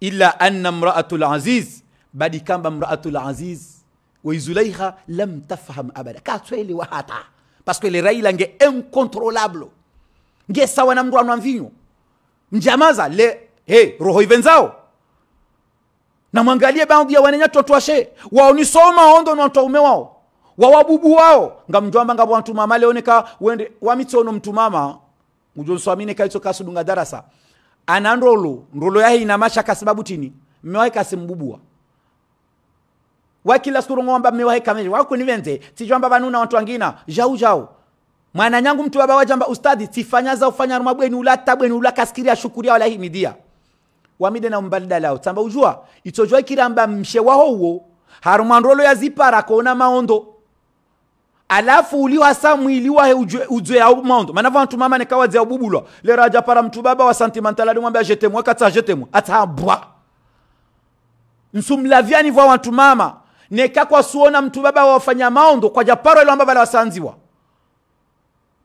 ila anna mraatul aziz badi kamba mraatul aziz wa waizulaiha lam tafham abada katsoelewa hata parce que le raila nge incontrolable nge sawa na mndu anwa mvinyo njamaza le hey, roho ivenzao nzao na mwangalie baadhi ya wanenya twatwashe waonisoma ondo na wantwaume wao wawabubu wao ngamjwamba ngabo wantu mama leoneka wende wamitsono mtu mama mujonswamine kaitso kasudunga darasa ana ndolo ndolo yahe ina mashaka sababu tini mmewahi kasimbubua wakila skuru ngomba mmewahi kameje wako nivenze tijwamba vanuna wantu wangina jau jau mwana nyangu mtu baba wajamba ustadhi tifanyaza ufanya rumwa bwenu ulata bwenu ulakasikiria shukuria wala himidia wamide na mbalida lao tamba ujua itojua ikira mba mshe waho uo harumwandrolo yazipara kona maondo alafu uliwa sa mwili wahe ujwe, ya maondo mana antu mama nekawa nekawadze ububulwa lero ajapara mtu baba wa sentimentala ni mwambia jetemu. jetemwe katsa jetemwe atabwa nsumlavyani vwa antu mama neka kwa suona mtu baba wafanya maondo kwa japaro ilo ile ambavyo alawasanziwa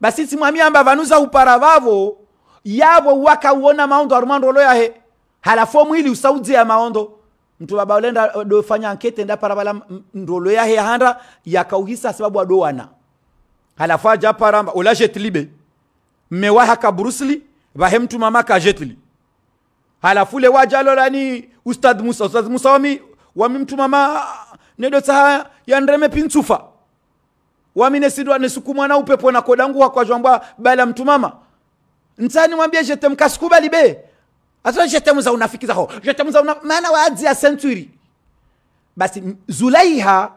basi amba vanuza upara vavo yavo wakauona maondo arumando loyahe halafu omwili ya maondo mtu baba ulenda uh, dofanya ankete nda parabala ndolo yahe handa yakauhisa sababu adowana halafu aja paramba ola jetlibe mewaha ka brusli vahe mtu mama ka jetli halafu le wajalo wajalolani ustad musa ustad musa wami wami mtu mama uh, nedo tsaha yandreme pintsufa wamine sidwa nisukumwa na upepo na kodangu akwajwamba bala mtu mtumama nsani mwambie jetemka sikubali be ata jetemu za unafiki zaho jetemu za una... maana waadzi ya century basi zulaiha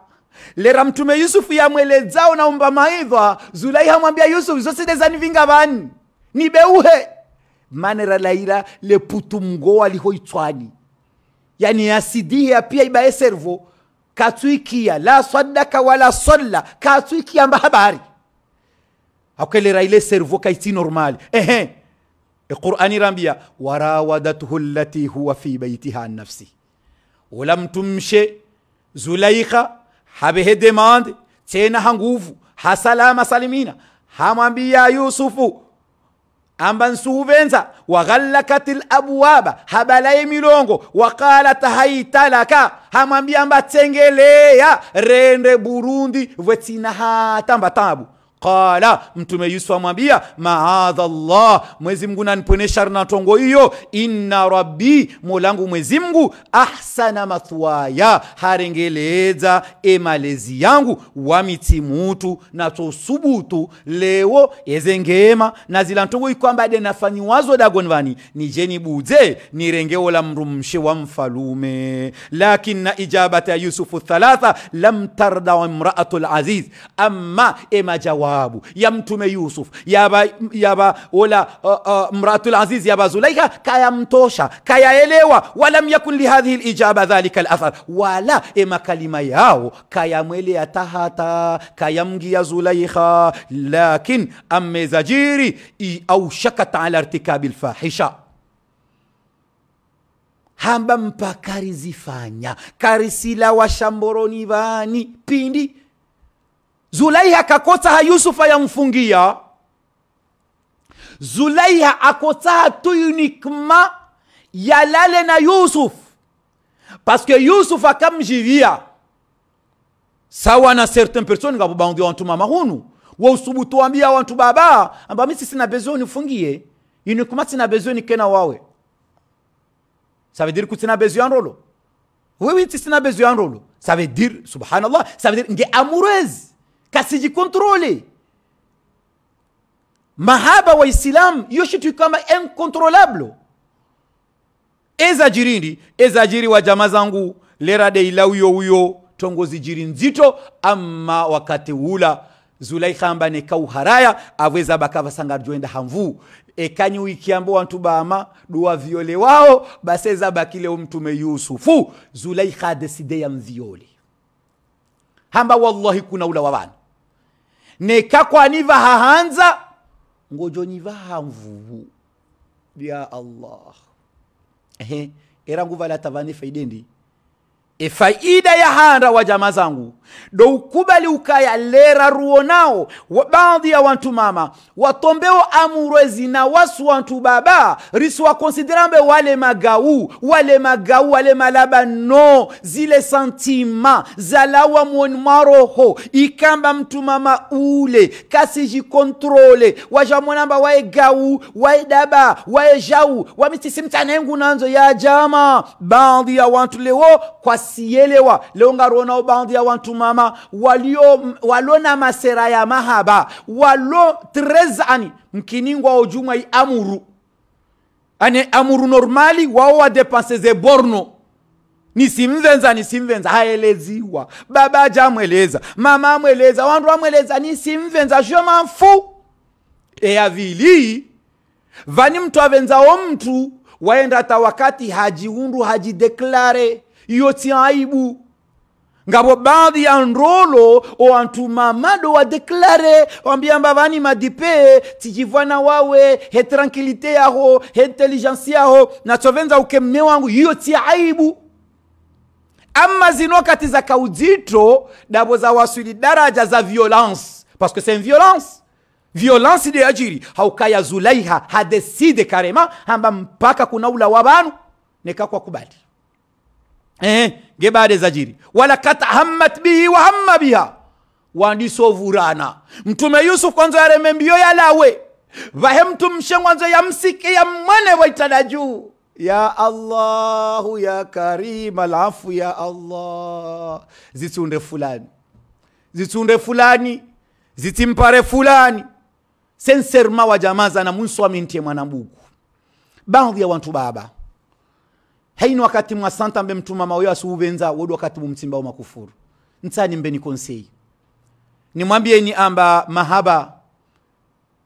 lera mtume yusufu yamweledzao naomba maidhwa zulaiha mwambia yusufu zosideza nivinga vani nibeuhe manera laira leputu mgoa liho itswani yani yasidihe apia ibae servo katwikia la sadaka wala salla katwikia mbahabari akwelera raile servo kaiti normali ehe القرآن رمبيا وراودته التي هو في بيتها عن نفسه ولم تمشي زليخة حبه ديماند تينا هنغوف حسلام سلمين همبيا يوسف amba nsuubenza waghallakat labwaba habalaye milongo waqalat haitalaka hamwambia amba tsengeleya rende burundi vwetsina hatamba tabu qala mtume yusuf amwambia maadha llah mwezi mngu naniponesha tongo hiyo inna rabbi molangu mwezi ahsana mathwaya harengeleza emalezi yangu wamitimutu natsosubutu lewo ezengema na zila ntongo ikwambade nafanyiwazo dagonvani nije nibudze nirengewo la mrumshe wa mfalume lakinna ijabata yusufu thalatha lam tarda imraatu laziz amma emajawa الوهاب ya mtume Yusuf yaba, yaba wala uh, uh, mratul aziz yaba Zulaikha kayamtosha kayaelewa, walam yakun lihadhihi lijaba dhalika alathar, wala ema kalima yao ya tahata ya Zulaika, lakin amezajiri aushakat ala artikabil fahisha. hamba zifanya, karisila wa ni vani pindi Zulaiha kakosaha Yusufa yamfungia. Zulaiha akosaha tu uniquement yalale na Yusuf parce que Yusuf akamjivia sawa na certain person ngabo bangi wantu mama hunu wa usubutu ambia wantu baba amba misi sina besoin nifungie uniquement sina besoin kena wawe ça veut dire que sina besoin rolo oui oui sina besoin rolo ça veut dire subhanallah ça veut dire nge amoureuse kasijikontrole mahaba waislamu hiyo shitu kama incontrolable eza jirindi eza jiri wa jamaa zangu lera deila uyo uyo tongozi jiri nzito amma wakati wula zulaikhamba nekauharaya avweza bakavasanga joenda hamvu ekanyi wikiambo wantu bama duwa viole wao baseza bakile umtume yusufu zulaikha ya mviole hamba wallahi kuna ula wavana neka kwaniva hahanza niva hamvuvu ya allah ehe era nguva latavani faidendi efaida ya handa wa jamaa zangu doukubali ukaya lera ruonao baadhi ya wantu mama watombeo amurezi zina wasu wantu baba konsiderambe wale magau wale magau wale malaba no zile santima zalawa mwoni mwaroho ikamba mtu mama ule kasijikontrole wajamwanamba wae gau wae daba wae jau wamitisimtanengu nanzo ya jama baadhi ya wantu lewo kwasielewa leo ngaronao baadhi ya wantu mama walio walona masera ya mahaba walo 13 ani mkiningwa ojuma i amuru ane amuru normali wao wadepanse ze borno nisimvenza nisimvenza haeleziwa baba aja amweleza mama amweleza wandu amweleza nisimvenza e avili vani mtu o mtu waenda ta wakati hajiundu hajideklare iyo si aibu ngabo baadhi ya nrolo o antu mamado wadeklare wambiamba mbavani madipe tijivwana wawe he tranquilite yaho he intelijensi yaho nachovenza ukemme wangu hiyo ti aibu ama zino kati za kaudito dabo za wasuli daraja za violence parce que c'est une violence violence de ajiri haukaya zulaiha hadeside karema hamba mpaka kuna ula wabanu nekakwa kubali eh gebade zajiri walakat hammat bihi wa hamma biha wandisovurana mtume yusuf kwanza yareme mbiyo yalawe vahe mshe mwanzo yamsike ya mwane waitada juu ya allahu ya karima alafu ya allah zitunde fulani zitunde fulani zitimpare fulani senserma wa jamaza na munso mintie mwanabuku baadhi ya wantu baba Ça wakati wakati amba mahaba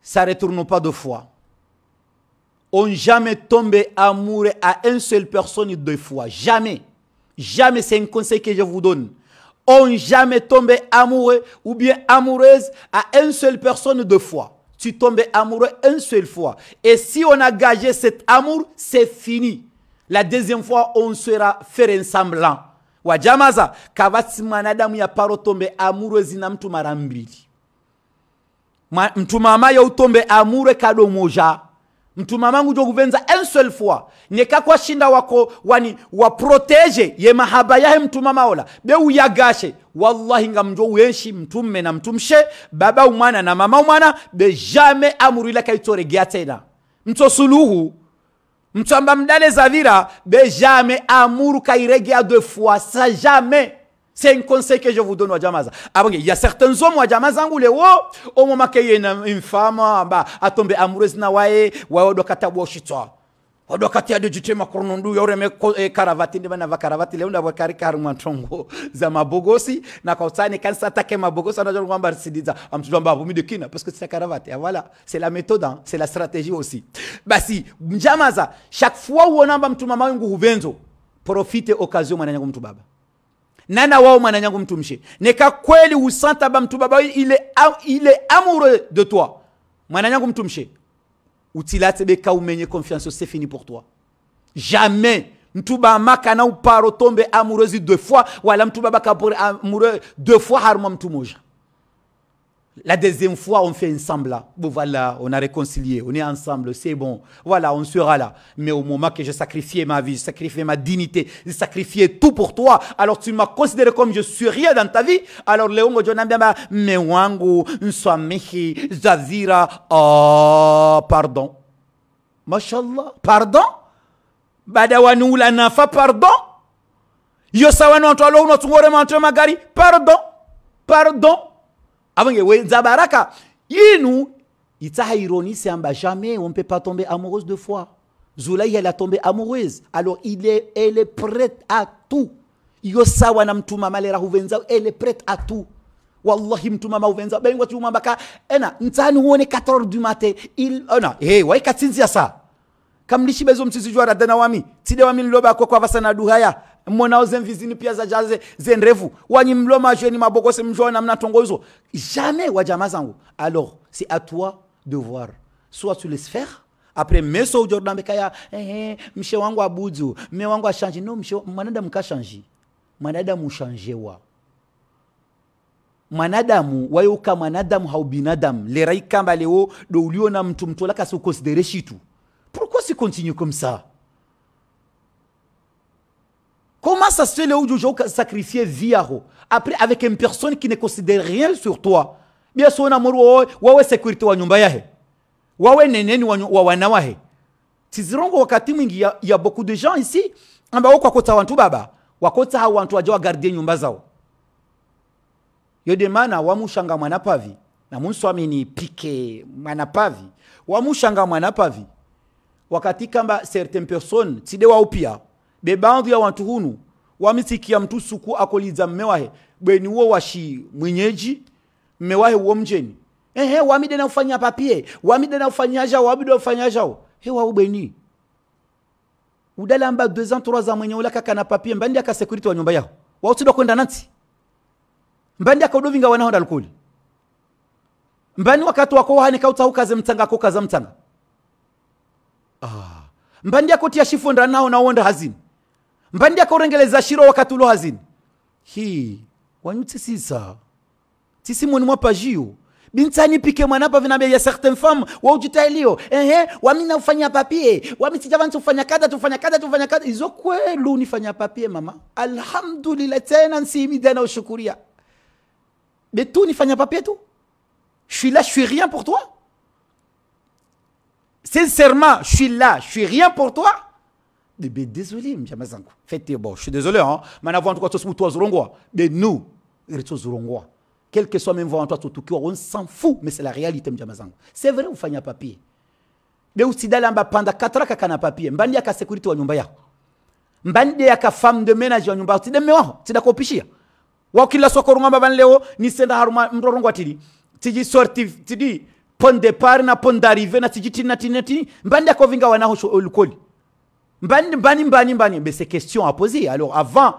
ça retourne pas deux fois on jamais tombe amoureux à une seule personne deux fois jamais jamais c'est un conseil que je vous donne on jamais tombe amoureux ou bien amoureuse à une seule personne deux fois tu tombes amoureux une seule fois et si on a gagé cet amour c'est fini La deuxième fois, on sera faire semblant. Wajamaza, kavati manadamu ya paro tombe amure zina mtu marambili. Ma, mtu mama ya utombe amure kado moja. Mtu mama ngujo guvenza en seul fois. Nyeka kwa shinda wako wani waprotege ye mahaba yahe mtu mama ola. Be uyagashe. Wallahi nga mjo uenshi mtu mme na mtu mshe, Baba umana na mama umana, Be jame amuru ila kaitore tena. Mtu suluhu mtsamba mdale zavira be jamais amour ya deux fois ça jamais c'est un conseil que je vous donne wajamaza abonge ah, il y a certains hommes Jamaza lewo au y a une femme a ah, bah, tombé amoureuse na waye waodokatabwoshitwa odo kati ade jitema krono ndu yore me e, karavati ndiba wakari vakaravati le unda bakari karumwa ntongo za mabogosi na kwa utani kansa take mabogosi anajo ngamba sidiza amtujamba bumi de kina parce que c'est karavati ah, voilà c'est la méthode hein? c'est la stratégie aussi basi mjamaza chaque fois uonamba mtu mama wangu huvenzo profite occasion mwana mtu baba nana wao mwana mtu mshe neka kweli usanta ba mtu baba ile ile amoureux de toi mwana mtu mshe ou menye umenye confiance c'est fini pour toi jamais M'touba makana uparo tombe amoureux deux fois wala baka bakapore amoureux deux fois haruma mtu moja la deuxième fois, on fait ensemble là. voilà, on a réconcilié, on est ensemble, c'est bon. Voilà, on sera là. Mais au moment que j'ai sacrifié ma vie, j'ai sacrifié ma dignité, j'ai sacrifié tout pour toi, alors tu m'as considéré comme je suis rien dans ta vie. Alors, Léongo mais Mewangu, Zazira, oh, pardon. Mashallah, pardon. Badawanu la nafa, pardon. magari, pardon. Pardon. Nza baraka, nous Ita ironie, c'est un jamais, on ne peut pas tomber amoureuse deux fois. Zulaï, elle a tombé amoureuse. Alors, il est, elle est prête à tout. Yosawa na mtuma malera huvenza, elle est prête à tout. Wallahi mtu mtuma mauvenza, ben watu mambaka, ena, ntani uone 4 h du matin, il, oh ona, hey, eh, wai katinzi sa Kamlishi bezo msisi juara dana wami, tide wami niloba kwa kwa vasana duhaya, mmonawo zemvizini pia za zaja zendevu wanyimloma jeni maboko semjwa namna tongozo jamais wajama zangu alors c'est à toi de voir soit tu laisses faire après meso ujorda mbekaya eh, eh, mshe wangu abudzu mme wangu ashanji no mshe mwanadamu kashanji mwanadamu ushanjewa mwanadamu wayeuka mwanadamu hau binadamu lera ikamba leo do uliona mtu mtu laka si ukonsidere shitu pourquoi si continue comme ça ça, à le où tu as sacrifier vie à Après, avec une personne qui ne considère rien sur toi. Bien sûr, on a mort, wawe sécurité wa nyumba yahe. Wawe oh, oh, oh, neneni wa wanawahe. Tizirongo wakati mwingi ya, ya beaucoup de gens ici, ambao kwa kota wantu baba, wakota hao wantu waje wagardie nyumba zao. Yode mana wamushanga mwanapavi na Mungu amenipike mwanapavi wamushanga mwanapavi wakati kamba certaines personnes tidewa upia bebandu ya wantu hunu wamisikia mtu suku akoliza mmewahe bweni uwo washi mwenyeji mmewahe uwo mjeni ehe wamide na ufanya papie wamide na ufanya jao wamide ufanya jao he wa ubeni udala mba 2 ans 3 ans mwenye ula kaka na papie mbandi aka security wa nyumba yao wautidwa kwenda nanti mbandi aka udovinga wana wanahonda lukuli mbani wakati wako wahane kautahu kaze mtanga ko kaza mtanga ah mbandi akotia ndana nao naonda hazini mba ndi shiro wakati ulo hazini hii wanyu tisisa tisi mwenu mwapajiu bintani pike mwana pa ya certain femme wa ujitailio ehe wamina ufanya papie wamisijavansi ufanya kada tufanya kada tufanya kada izo kwelu nifanya papie mama alhamdulillah tena nsiimida na ushukuria betu nifanya papie tu je suis là je suis rien pour toi sincèrement je suis là je suis rien pour toi be désolé Mjamazango. faites bon je suis désolé hein en vantu kwa tous twa zurongwa De nous rito zurongwa quel que soit même tout tutukiwa on s'en fout mais c'est la réalité Mjamazango. c'est vrai ufanya papier be dalamba panda katraka kana papier mbandi ya security wa nyumba ya. mbandi ya femme de ménage wa nyumba yako tideme waho tidakopishia wakila sokorunga baban ni nisenda haruma mrorongo atili tiji sorti tidi pont départ na pont d'arrivée na tiji tina tina tini mbandi ya kovinga wanaho ulikoli mbani mbani mbani mbani mais c'est question à poser alors avant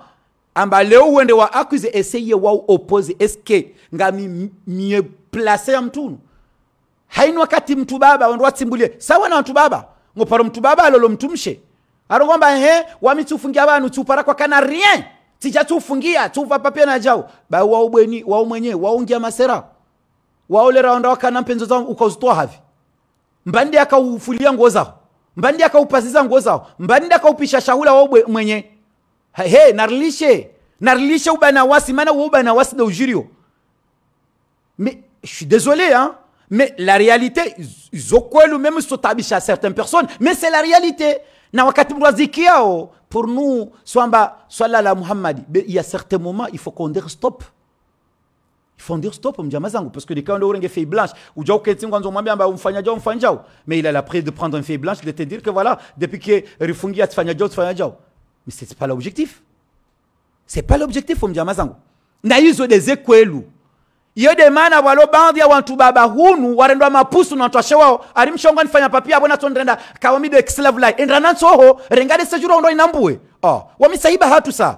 amba ah leo uende wa accuse essaye wa oppose eske ngami mie place ya mtunu haino wakati mtu baba wandu watsimbulie sawa na mtu baba ngoparo mtu baba alolo mtumshe arongomba he wamitufungia abantu tupara kwa kana rien tijatufungia tuva papia na jao ba wao bweni wao mwenye wa waongia masera wa waolera onda wakana mpenzo zao ukauzitoa havi mbandi akaufulia nguo zao mbadindi akaupaziza nguo zao mbadindi akaupisha shahula wao mwenye he, he narilishe ubana wasi maana uwo wasi de ujirio mais je suis désolé hein mais la réalité zokwelu même sotabisha certaines personnes mais c'est la réalité na wakati mraziki pour nous swamba swala la muhammadi il y a certains moments il faut qu'on dise stop faut ndio stop on Jamazangu parce que quand on fait blanche ou jau que tingo nzo umfanya jau un mais il a la prise de prendre un fait blanche de te dire que voilà depuis que rifungia tfanya fait un jau mais c'est pas l'objectif c'est pas l'objectif mjama zangu na hizo deze kwelu iyo demana walo baadhi ya wantu baba hunu warendwa mapusu na watwashe wao ari mshongo nifanya papia abona tondrenda kawamide kislavu lai endra nansoho rengade sejuro ndo inambue oh ah, wamisaiba hatu saa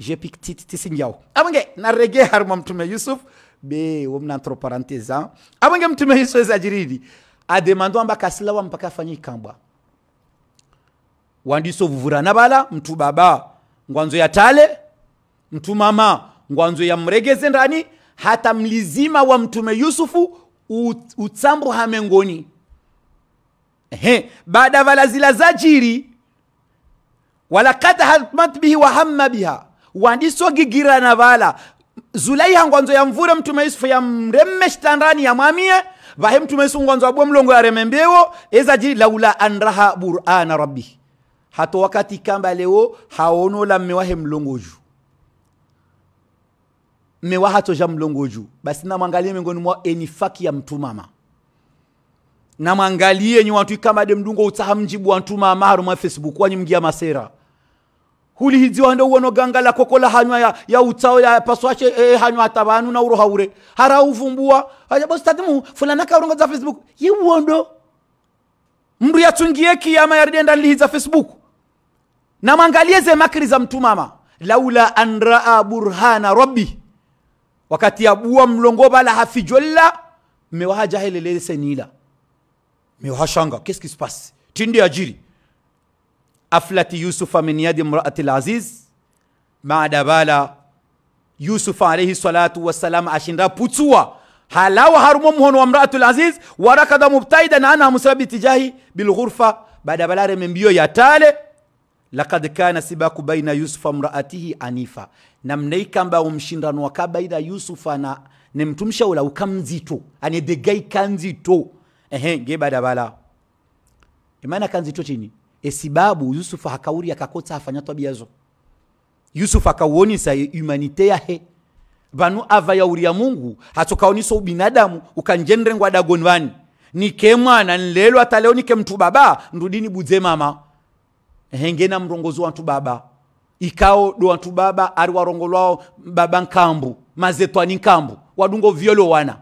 jepik titi tisin yaw abange ah, na rege harma mtume yusuf be womna entre parenthèse hein? abange ah, mtume yusuf ezajiridi ademando ambaka silawa mpaka fanyi kambwa wandiso vuvurana bala mtu baba ngwanzo ya tale mtu mama ngwanzo ya mregeze ndani hata mlizima wa mtume yusufu ut, utsambo hamengoni ehe baada vala zila zajiri walakad hatmat bihi wahamma biha na vala zulaiha ngwanzo ya mvure mtume yusufu yamremme ya yamwamie vahe mtume yusufu ngwanzo abwe mlongo ya yareme mbewo ezaji laula anraha burana rabbi hato wakati kamba leo haono la mmewahe mlongoju mmewa mlongo ju basi namwangalie miongoni mwa enifaki ya mtu mtumama namwangalie nyi wantu ikamba de mdungo utsaha mjibu wantu mama haruma facebook wanyi mgia masera hulihizi wande uwono ganga la kokola hanywa ya, ya utsao ya paswache eh, hanywa atabanu na urohaure hara uvumbua aja bosi tatimu fulana kaurongo za facebook ye uwondo mndu yatungie kiyama yaridenda lihiza facebook na mwangalie ze makri za mtu mama laula an raa burhana rabbi wakati abua mlongo bala hafijolla mmewaha jahelelese nila mewahashanga qu'est ce qui se passe tindi ajiri aflati yusufa min yadi mraati laziz maada bala yusufa alaihi salatu wassalam ashinda putua halawa harumo muhono wa mraatu laziz warakada na ana musababi tijahi bilghurfa baada balare ya tale lakad kana sibaku baina yusufa mraatihi anifa namnaikamba umshindano waka baida yusufa na nemtumsha ula ukamzito anedegai kanzito ehe ngebada bala imana kanzito chini esibabu yusufu hakauri akakotsa hafanyatwa biazo yusufu sa humanite yahe vanu ava yauri ya mungu hatsokaoniso ubinadamu ukanjendre ngwa dagoni vani nike mwana nlelo hata leo nike mtu baba ndudini budze mama hengena mrongozi wantu baba ikao do wantu baba ari warongolwao baba nkambu mazetwani nkambu wadungo vyolo wana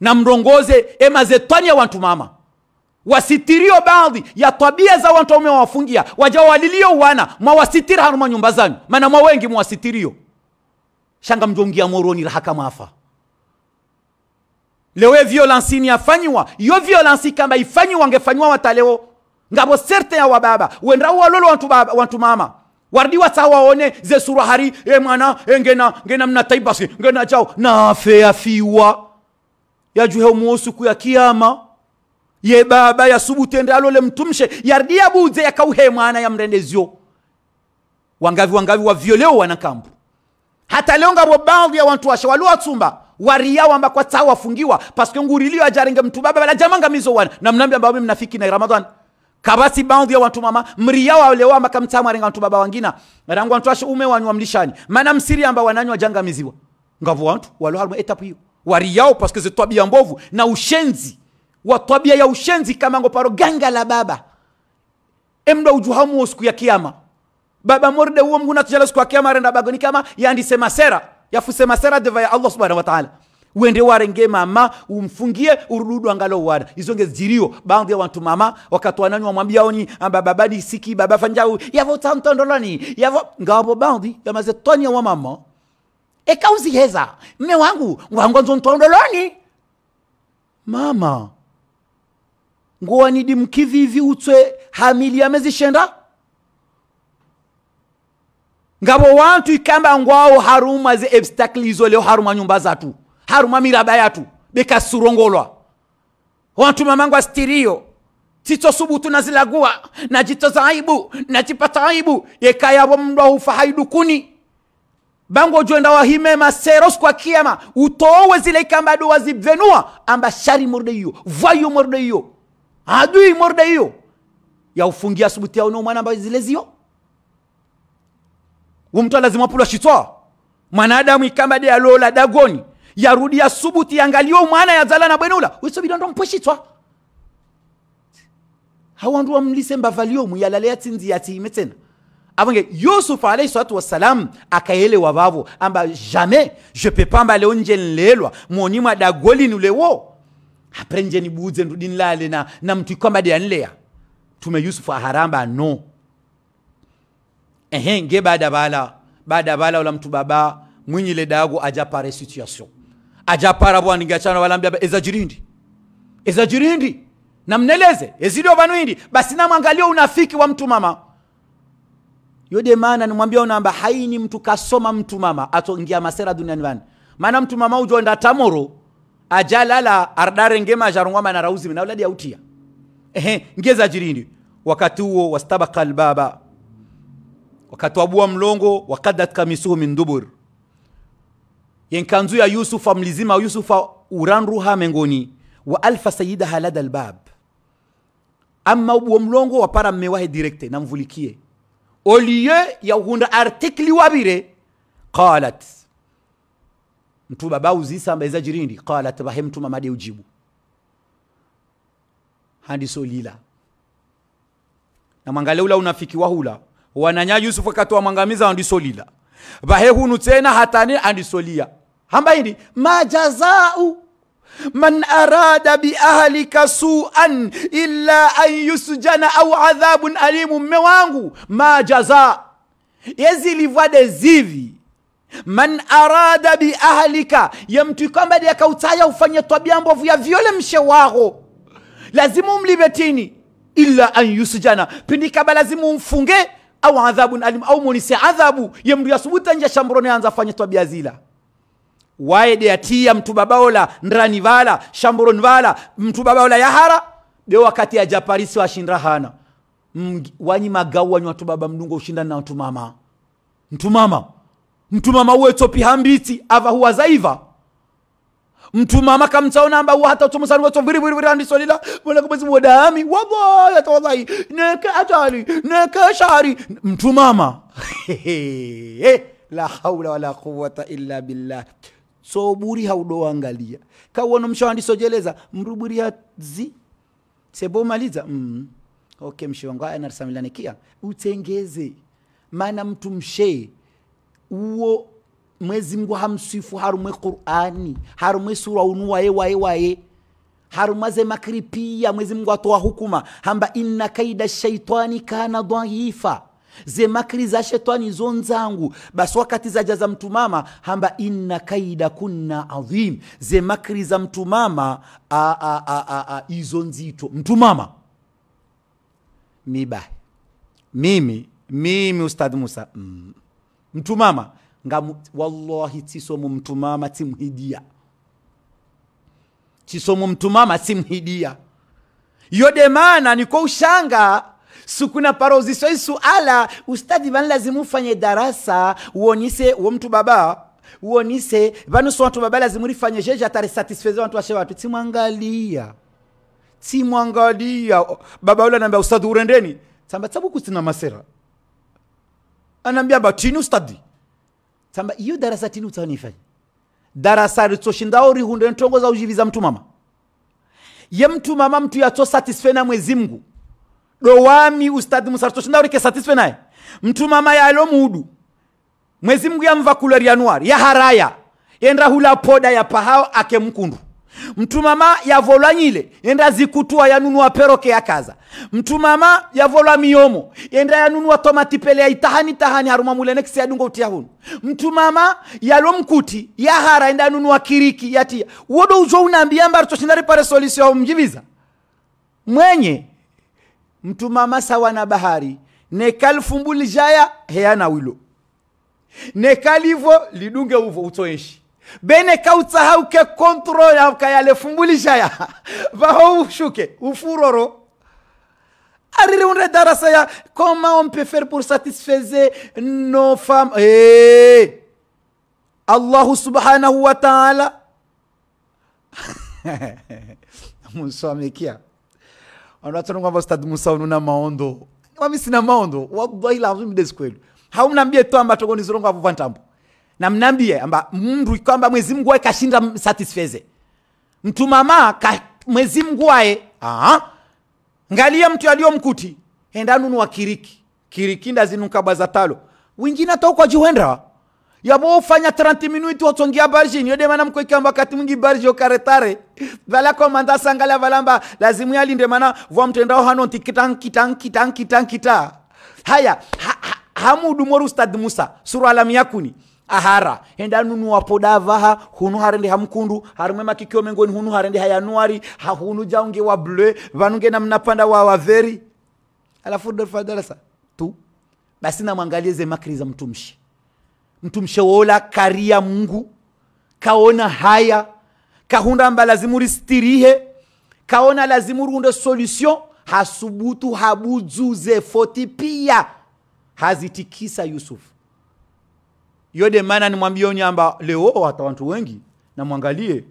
na mrongoze emazetwani ya wantu mama wasitirio baadhi ya tabia za watu waume wawafungia wajawalilio wana mwawasitira hanu manyumba zanyu maana mwa wengi mwasitirio shanga mjongia moroni raha kama afa lewe violence ni afanywa yo violence kamba ifanyiwa wangefanyiwa wataleo ngabo certain ya wababa wenda walolo watu baba watu mama wardi wa sawa one ze surahari e mwana engena ngena mna taibasi ngena chao na nafe afiwa yajuhe muosu ya kiyama ye baba yasubutende alole mtumshe yardia budze yakauhe mwana ya mrendezyo wangavi wangavi wavyoleo wanakambu hata leo ngabo baadhi ya wantu washe waluwatsumba wariya wamba kwa tsa wafungiwa paske ngurilio ajarenge mtu baba bala jamanga mizo wana na mnambi ambao mnafiki na Ramadhan kabasi baadhi ya wantu mama mriya wale wamba kamtama renga mtu baba wangina rangu wantu washe ume wanywa mlishani mana msiri ambao wananywa janga miziwa ngavo wantu walo halmo etapu hiyo wariyao paske zetwabia mbovu na ushenzi wa tabia ya ushenzi kama ngoparo ganga la baba emdo ujuhamu siku ya kiyama baba morde uwo mguna tujala siku ya kiyama renda bago bagoni kama sema sera sema sera deva ya Allah subhanahu wa ta'ala uende warenge mama umfungie urudu angalo wada izonge zirio baadhi ya wantu mama wakati wanani mwambia oni amba babadi siki baba fanjau yavo tantondolani yavo ngabo baadhi ya mazetoni ya mama wamama heza. mme wangu wangonzo ntondoloni mama ngowanidi mkivivi utswe hamili yamezishenda ngabo wantu ikamba ngwawo haruma ze obstacle izo leo haruma nyumba zatu haruma miraba yatu bekasurongolwa wantu mamangwa stirio sito subutu nazilagua najitoza aibu najipata aibu yekayabo mndwa ufahaidukuni bango jwenda wahime maseros kwa kiama utowe zile ikamba duwa zibvenua amba shari morde iyo vayo morde iyo hajui morda hiyo ya ufungia subuti yao mwana ambayo zile zio umtu lazima pula shitwa mwanadamu ikambade yalola dagoni yarudia subuti yangalio mwana ya zala na bwenula wisobidwa mpushitwa hawandu wamlise ya yalale yatsinzi yatime tsena avange yusuf alayhi salatu wassalam akaelewa wavavo amba jamais je peux pas mbaleo nje nlelwa muoni mwa dagoli nulewo hapenje nibuudze ndu ndinlaale na, na mtu ikwambadi yanleya tume yusufu aharamba no ehe nge bada bala bada bala ula mtu baba mwinyi le dago ajapara situation ajapara bwaningachana walambia ezajirindi ezajirindi namneleze ezidio banu indi basi namwangalia unafiki wa mtu mama yode maana nimwambia unamba haini mtu kasoma mtu mama atongia masera duniani bana maana mtu mama ujonda tamoro ajalala ardare ngema jarungwa mana rauzi mina uladi autia ehe ngeza jirini wakati huo wastabaka albaba wakati wabua mlongo wakadat kamisuhu min dubur yenkanzu ya yusufa mlizima yusufa uranruha mengoni wa alfa sayidaha lada albab ama ubua mlongo wapara mmewahe direkte namvulikie olie ya uhunda artikli wabire qalat baba uzisa mbeza jirindi qalat bahemtuma made ujibu handi lila na mwangalia ula unafiki wa hula wananya Yusufu wa mwangamiza handi lila bahe hunu tena hatani handi solia hamba hindi majazau man arada biahlika suan illa an yusjana au adhabun alimu mme wangu majaza yezilivwa dezivi man arada biahlika, ya mtu kwamba akautaya ufanye tabia mbovu ya viole mshe wako, lazima umlive tini, illa an yusjana, pindi kaba lazima umfunge au adhabun alim, au munisi adhabu ya mndu asubuta nje shambroni anza fanye tabia zila waede atia mtu babaola ndrani vala shambroni vala mtu babaola yahara de wakati ya japarisi washindra hana wanyi magau wanyi watu baba mdungo ushindana na watu mama mtu mama mtumama uwe hambiti ava huwa zaiva mtumama kamtaona amba uwa hata utsumusani watso viriviri mwana muleka mwadami wodami ya tawalayi neke atali neke shari mtumama la haula wala kuwata illa billah soburi haudoangalia kawono mshawandisojeleza mruburi sebo maliza mm. okay mshe wangu aya narisamilanekia utengeze maana mtu mshee uwo mwezi mngu hamsifu harumwe qurani harumwe sura unu waye waye waye harumaze makiri pia mwezi mngu atoa hukuma hamba inna kaida shaitani kana dhaifa ze makiri za shetani zo nzangu basi wakati zaja za mtumama hamba inna kaida kunna adhim ze makiri za mtumama izo nzito mtumama mibahe mimi mimi ustadh musa mm mtumama nga wallahi tisomo mtumama timhidia tisomo mtumama timhidia yode maana niko ushanga sukuna isu ala ustadi van lazimu ufanye darasa uonise uo mtu baba uonise vanuso watu baba lazimu rifanye jeje atarisatisfeze watu washe watu timwangalia timwangalia baba ule anaambia ustadi urendeni samba tabuku masera Anaambia batini ustadi. Samba iyo darasa tini utaonifanya Darasa ritoshinda ori hunde ntongoza ujiviza mtu mama. Ye mtu mama mtu yato satisfy na Mwezi Mungu. Dowami ustadi musartoshinda ori ke satisfy naye. Mtu mama ya lo mudu. Mwezi Mungu yamva kulari Januari ya haraya. Yenda hula poda ya pahao ake mkundu mtumama yavolwa nyile yenda zikutua yanunua peroke yakaza mtumama yavolwa miyomo yenda yanunua tomati pele yaitahani tahani haruma mulenekisi yadungo utia hunu mtumama yalo mkuti yahara enda yanunua kiriki yatia wodo uzo unaambia mbaru toshinda ripare solisi au mwenye mtumama sawa na bahari nekalfumbuli jaya heyana wilo nekalivo lidunge uvo utoeshi bene kautsaha uke kontrol kayale fumbulisha ya ushuke ufuroro arire unre darasa ya koma on peut pour satisfaire no fam hey! Ee! allahu subhanahu wa taala munsomekia wanatona kwamba stad musa maondo wamisina maondo wallahi lazim desi haumnambie to ambatogonizirongo avuva namnambie amba mndu kwamba mwezi mungu wae kashinda satisfeze mtu mama ka, mwezi mungu wae ngalia mtu nunu endanunua kiriki kirikinda zinukabwa za talo wingine ataukwa juhendra yabo ufanya 30 minuti otsongia barjini yodemana mkoikamba kati mungi barji okaretare vala manda sangala valamba lazimu yalinde mana vwa mtendao hano ntikitankitankitankitankita haya ha, ha, hamudu moru stad musa suru alami yakuni ahara hendanunu wapodavaha hunu harende hamkundu harumwe makikio mengoni hunu harende hayanuari hahunu jaunge wa bleu vanunge mnapanda wa waveri alafu darasa tu basi namwangalie ze makri za mtumshi mtumshe wola karia mungu kaona haya kahunda mba lazimu ristirihe kaona lazimu runde solution hasubutu habuzuze foti pia hazitikisa yusufu yode maana nimwambie nyamba leo hata watu wengi na mwangalie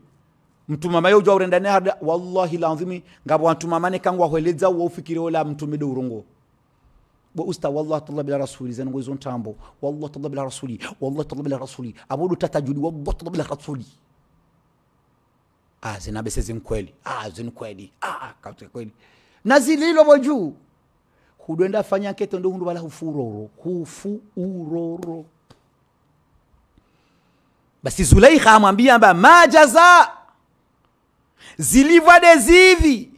mtu mama yo jwa urenda ne hada wallahi lazimi ngabo watu mama ne kangwa hweleza wo ufikire ola mtu mido urongo bo usta wallahi talla bila rasuli zan ngo izon tambo wallahi talla bila rasuli wallahi talla bila rasuli abudu tatajudi wallahi talla bila rasuli ah zina besezi zin ah zin kweli ah kautu kweli na zililo bo juu hudwenda fanya kete ndo hundu bala hufuroro hufu uroro basi Zulaikha amwambia amba majaza zilivwa dezivi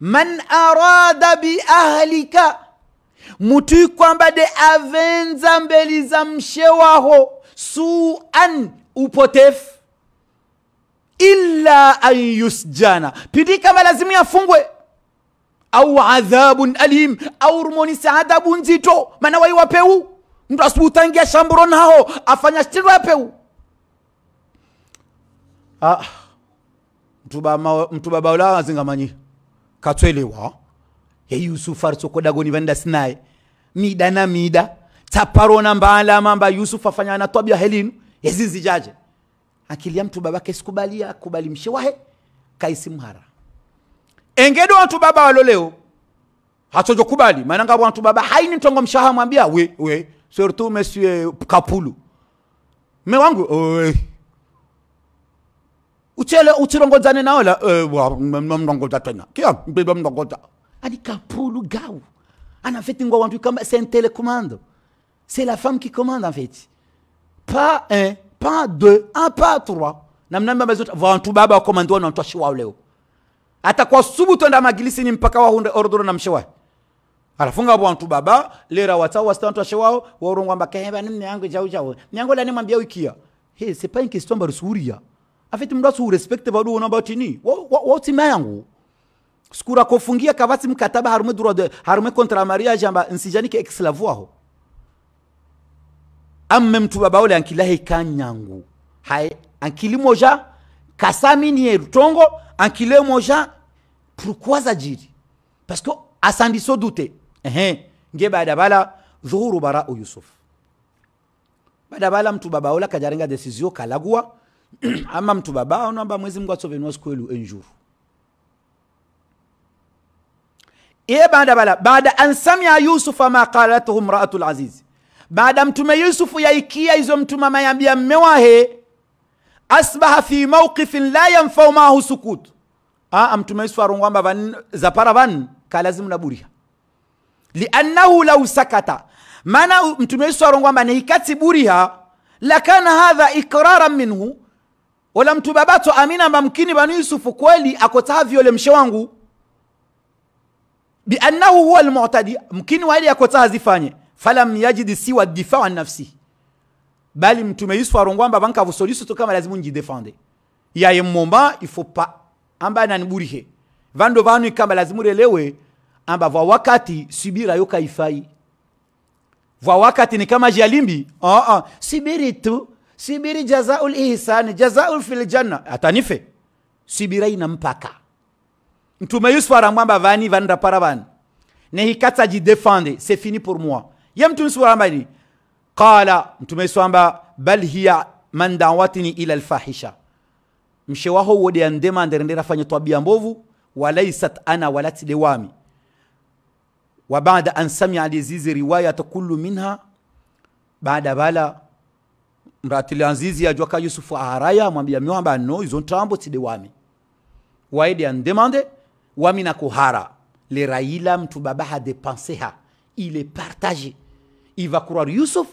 man arada biahlika mutu kwamba de avenza mbeli za mshe waho suan upotefu illa an yusjana pidi kama lazimu yafungwe au adhabun alim au rumonisi adhabu nzito mana waiwapeu mtu asubutangia shamburo naho afanya shitindwa yapeu ah mtubaba ula azingamanyi katswelewa yeyusufu aritsokhodagoni vanda sinaye mida na mida taparo na mbala mamba yusuf afanya na tabia helinu yezinzi jaje akili ya mtu babake sikubalia kubali wahe kaisi mhara engedo watu baba waloleo kubali maana ngabo watu baba haini tongo mshaha mwambia we we surtout monsieur kapulu me wangu oe utshele uthi lonkonzane nawe la umnongonza eh, mm, mm, tena kia mbibi umnongonza anikapoulu gaw ana fait ngwa wantu kama c'est un télécommande c'est la femme qui commande en fait pas un eh, pas deux un pas trois namna mbamba zote wantu baba commande na mtwashi wao leo hata kwa subu twenda ni mpaka wa hunde orodoro na mshewa alafunga mtu baba lera watao wasta urungwa mbaka waurongwa nini yangu jau jau nyango ni mwambia wikia hey c'est pas une question barusuria afite mndu asu respect badu ona batini woti mayangu skura kofungia kavasi mkataba harume droit harume contra mariage amba nsijanike exlavo aho amme mtu baba ole ankilahi kanyangu hai ankili moja kasami ni rutongo ankile moja pourquoi jiri parce que so doute ehe nge baada bala dhuhuru barau yusuf baada bala mtu baba ola kajarenga desizio kalagua ama mtu baba onomba mwezi mungu atsovenwa sikhwelu enjuru iye banda bala baada an samia yusufa ma qalathu mraatu lazizi baada mtume yusufu yaikia izo mtuma mayambia mme wahe asbaha fi mauqifin la yanfau maahu sukutu aa mtume yusufu arongwamba van zapara van kalazimu naburiha liannahu lau sakata maana mtume yusufu arongwamba neikati buriha lakana hadha ikraran minhu wala mtu babato amina mbamkini banu yusufu kweli akotavyo ole mshe wangu biannahu huwa almu'tadi mkini waili akotaha zifanye falam yajidi siwa difaa an nafsi bali mtume yusufu arongwamba bankavusolisusu to kama lazimu njidefande yaye mmomba ifopa amba naniburihe vando vanu ikamba lazimu relewe amba vwa wakati subira yoka ifai vwa wakati ni kama jialimbi uh ah, -uh. Ah. subiri tu Sibiri jazaul ihsani, jazaul fil janna, atanife sibira ina mpaka. Mtume yusuf aramwamba vani vanira para vanu nehikataji defende, c'est fini pour moi. Ye Mtume Yusufu aramba nini? Qala, Mtume Yusufu aramba bal hiya man dawatini ila alfahisha, mshe waho wode ya ndema nderendera fanya tabia mbovu, walaisat ana walat dewami wa baada an samia lizizi riwayata kullu minha bada bala mratili anzizi ajwaka yusufu aharaya mwambia miwamba no izo ntambo tside wami waidi andemande wami na kuhara le raila mtu babaha depenseha ile partage iva kurar yusuf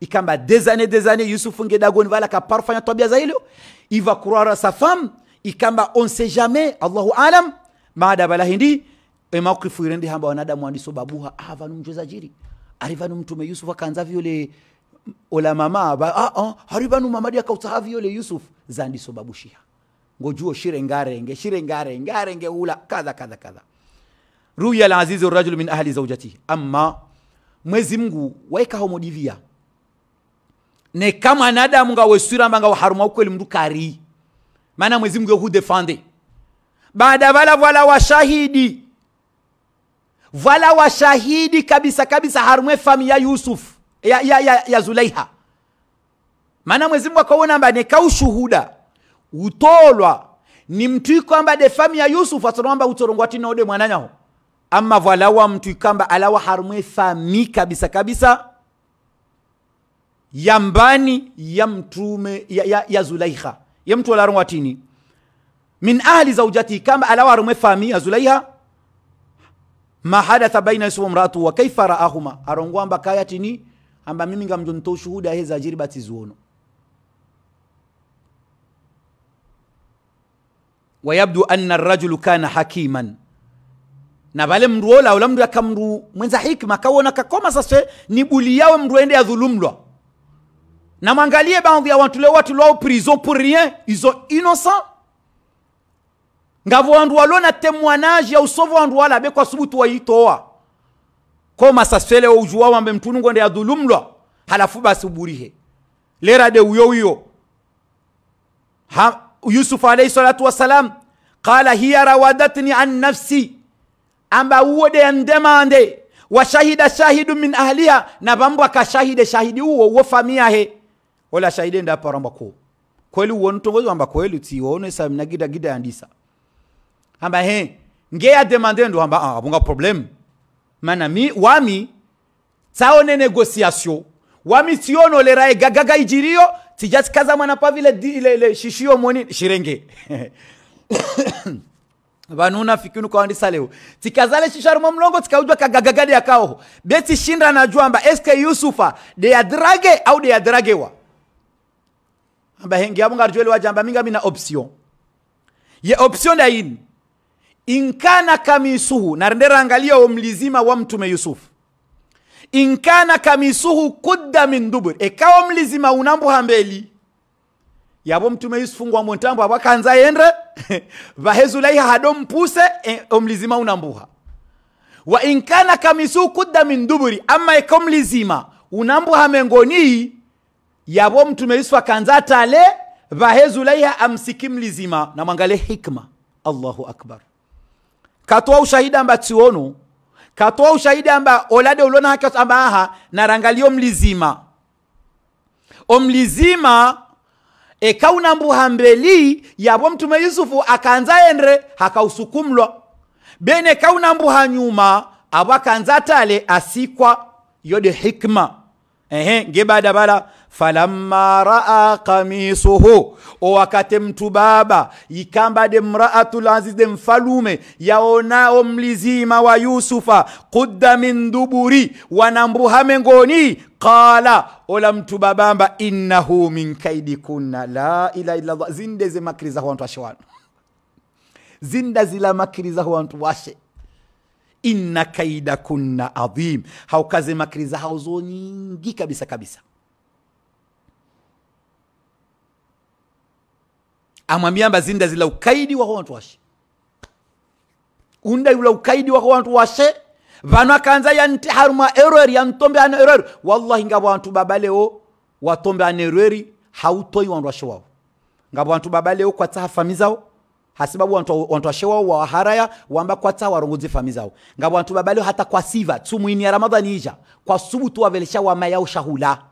ikamba dezane dezane des années yusuf ngedagoni vala kaparfanya tabia za ilo iva kurar sa femme ikamba on sait jamais allahu alam maada bala hindi emakifu irendi hamba wanadamu andiso babuha avanu ah, mjozajiri arivanu mtume yusuf akaanza vyole ola mama ba ah, ah, mama dia mamadi akautahavi yole yusuf zandiso babushiha ngojuo shirengarenge shirengarenge arenge ula kadha kadha kadha ruya alazizi rajulu min ahli zaujatihi amma mwezi mngu waika divia ne kama nadamu nga wesiramba nga waharuma ukweli mdu kari maana mwezi mngu defande baada vala vala washahidi vala washahidi kabisa kabisa harumwe familia yusufu ya, ya, ya, ya Zulaiha. Maana Mwenyezi Mungu akaona kwamba ni kaushuhuda utolwa ni mtu kwamba defamu ya Yusuf Yusufu asoromba utorongo atinode mwananyaho ama wa mtu kwamba alawa harumwe fami kabisa kabisa yambani ya mtume ya, ya, ya Zulaiha. ya mtu wala alarongo tini. min ahli zaujati kamba alawa harumwe fami ya Zulaiha ma hadatha baina Yusufu mratu wa kaifa raahuma arongwamba tini amba mimi ngamjonto ushuhuda aheza ajiri zuono wayabdu anna rajulu kana hakiman na vale mndu wola ula mndu akamndu mwenza hikma kaona kakoma sase ni buli yawe mndu ende yadhulumlwa na mwangalie baadhi ya watu leo watu lwao prison pour rien izo innocent ngavo wandu walona temwanage ya usovu wandu wala be kwa subutu waitoa ko masasfele o juwa wamɓe tunugo nde a dulumɗo hala fuu ɓa suburi he uyo uyowiyo ha yusuf alayhi salatu wassalam qala hiya rawadatni an nafsi amba uwo de en ndemande wa shahida shahidu min ahliha na bambwa ka shahide shahidi uwo uwo famia he ola shahide nda paramba ko kweli uwo to ngozo amba kweli ti wone sa na gida gida andisa amba he ngeya demande ndo amba ah bunga problem manami wami tsaone negociation wami le tionolera egagaga ijiriyo tijatikaza mwana le, le shishio moni shirenge vanuna fikinu kawandisa leo tikazale shisharuma mlongo tikaujwa kagagagadi yakaoho na najwamba eske yusufa de deyadrage au de deyadragewa amba hengi yavo wa jamba minga mina option ye option yini inkana kamisuhu na rendera angalia omlizima wa mtume yusufu inkana kamisuhu kudda min dubur ekawa mlizima unambo hambeli yabo mtume yusufu ngwa montambo abo kanza yendre vahezulaiha hado mpuse e, omlizima unambuha wa inkana kamisuhu kudda min duburi ama ekawa mlizima unambuha mengoni yabo mtume yusufu akanza tale vahezulaiha amsiki mlizima na mwangale hikma allahu akbar katoa ushahidi amba tionu katoa ushahidi amba olade ulona haki amba aha narangalio mlizima omlizima ekaunambuha mbeli yabo mtume yusufu akanza endre hakausukumlwa bene kaunambuha nyuma abo akanza tale asikwa yode hikma ehe ngebada bala falamma raa kamisuhu o wakati mtu baba ikambade mraatul de mfalume yaonao mlizima wa yusufa kudda min duburi wanambuhame ngoni qala ola mtu babamba innahu min kaidi kunna la ila illallah zinde zemakiriza wantu washe wanu zinda zilamakiriza wantu washe inna kaida kunna adhim haukazemakiriza hauzo nyingi kabisa kabisa amwambia amwambiyamba zinda zila ukaidi wa hontu washe unda yula ukaidi wa hontu washe vano akanza yantiharu mwa erweri ntombe ane erweri wallahi ngabu wantu baba leo watombe ane erweri hautoi wantu washe wawo ngabu wantu baba leo kwatsa hafami zao hasibabu wantu, wantu wa waharaya wamba kwa taha warongozi fami zao ngabo wantu baba leo hata kwa siva tumu ini ya ramadhani ija kwa subu tu wavelesha wama yao shahula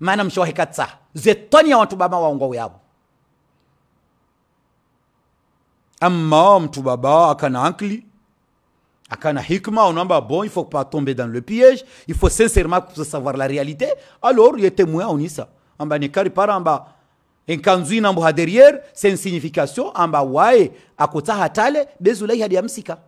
maana mshawahekatsa zetoni ya wantu baba waongo yabo Amma, mtu baba akana ankli, akana hikma, onamba bon, il faut pas tomber dans le piège, il faut sincèrement savoir la réalité. Alors, il est témoin on ça. Amba nekari para amba enkanzu inambo derrière, c'est une signification amba wae akota hatale bezulai hadi amsika.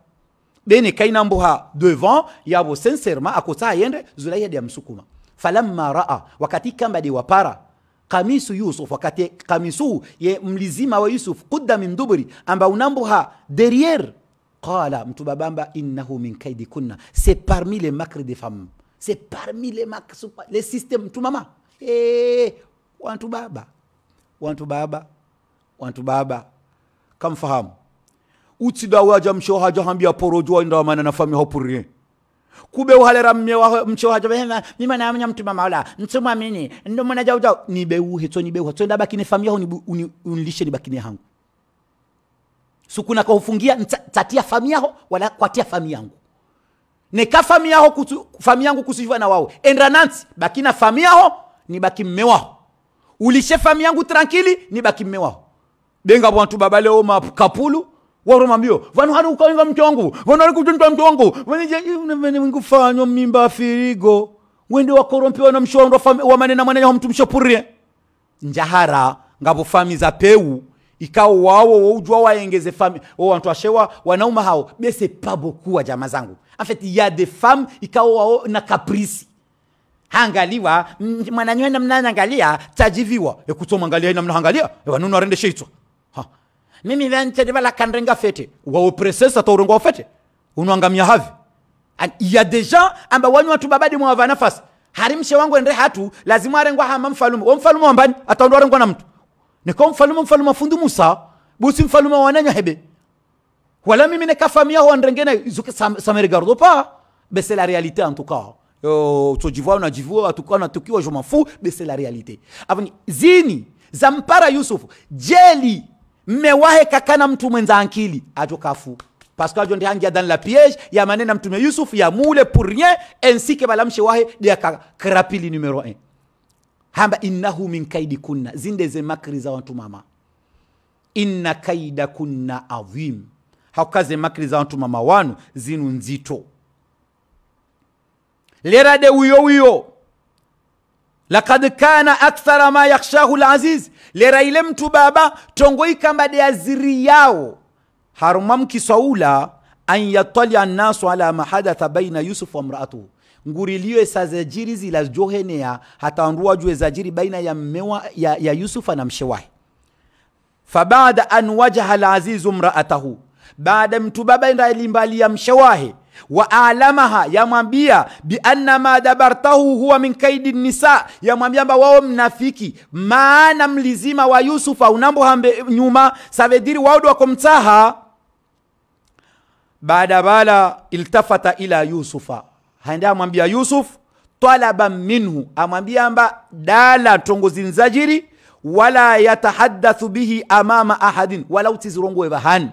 Bene kai ha devant, yabo sincèrement akota yende zulai hadi amsukuma. Falamma raa, wakati kamba de wapara, kamisu yusuf wakati kamisu ye mlizima wa yusuf kudda min duburi amba unambuha derier qala mtu babamba innahu min kaidi kunna c'est parmi les makri des femmes c'est parmi les makri les system mtu mama hey, eh, wantu baba wantu baba wantu baba kamfahamu utsidawajamshohajahambia porojwa indawa manana fami hopurien kube uhalera mme wa mche wa jobe mima na mnya mama wala mtumwa mini ndo mwana jau jau ni beu heto ni beu heto ndaba ni familia honi unilishe ni bakine hangu sukuna kwa ufungia tatia familia ho wala kwatia familia yangu ne ka familia ho kutu, familia yangu kusijiwa na wao endra nanti baki na familia ho ni baki mme wao ulishe familia yangu tranquili ni baki mme wao benga bwantu baba leo mapkapulu waroma mbio vanhu hari kukavinga mke wangu vanhu hari kutunta mke wangu vene wingufanywa mimba firigo wende wakorompiwa na mshwando manena mwanenya wamtu mshopurie njahara ngavo fami za peu ikao wawo woujwa waengeze fami wo wantu ashewa wanauma hao bese pabokuwa jama zangu afet ya de fam ikao wawo na kaprisi hangaliwa mwananywe namnanangalia tajiviwa ekutsomangalia namnahangalia evanunu arende sheitwa mimi vyanchene valakhandrenga fete waopresesa taurenga fete unwangamia havi ya deja amba wanyu watu babadi mwava nafasi hari mshe wangu endre hatu lazima arengwa hama mfalume wa mfalume wambani ataondwa arengwa na mtu niko mfalume mfalume fundu musa busi mfalume wananya hebe wala mimi nekafamia ho andrengene zuke sam, ça me regarde pas mais c'est la réalité en tout cas yo tujivoa na jivoa tukiwa na tukiwa je m'en fous mais c'est la réalité avani zini zampara yusufu jeli mmewahe kakana mtu mwenza ankili atokafu pascal jonde hangia dan la piège ya manena mtume yusuf ya mule pour rien ainsi que balamshe wahe dia krapili numero 1 hamba innahu min kaidi kunna zinde ze makri za watu mama inna kaida kunna adhim haukaze makri za watu mama wanu zinu nzito de uyo uyo lakad kana akthara ma yakhshahu laziz lera ile mtu baba tongoi kamba de aziri yao harumam kisaula an yatalia nnasu ala mahadatha baina yusuf wa mraatuhu ngurilio esazajiri hata anruwa juwe zajiri baina ya mmewa ya, ya yusufa na mshewahi fabada an wajaha lazizu mraatahu baada mtu baba ya mshewahi waalamaha yamwambia bianna ma dabartahu huwa min kaidi nisa yamwambia mba wao mnafiki maana mlizima wa yusufa unambo hambe nyuma savediri waodo wakomtsaha baada bala iltafata ila yusufa haende amwambia yusuf talaba minhu amwambia amba dala ntongozi nzajiri wala yatahadathu bihi amama ahadin wala utizirongwe bahani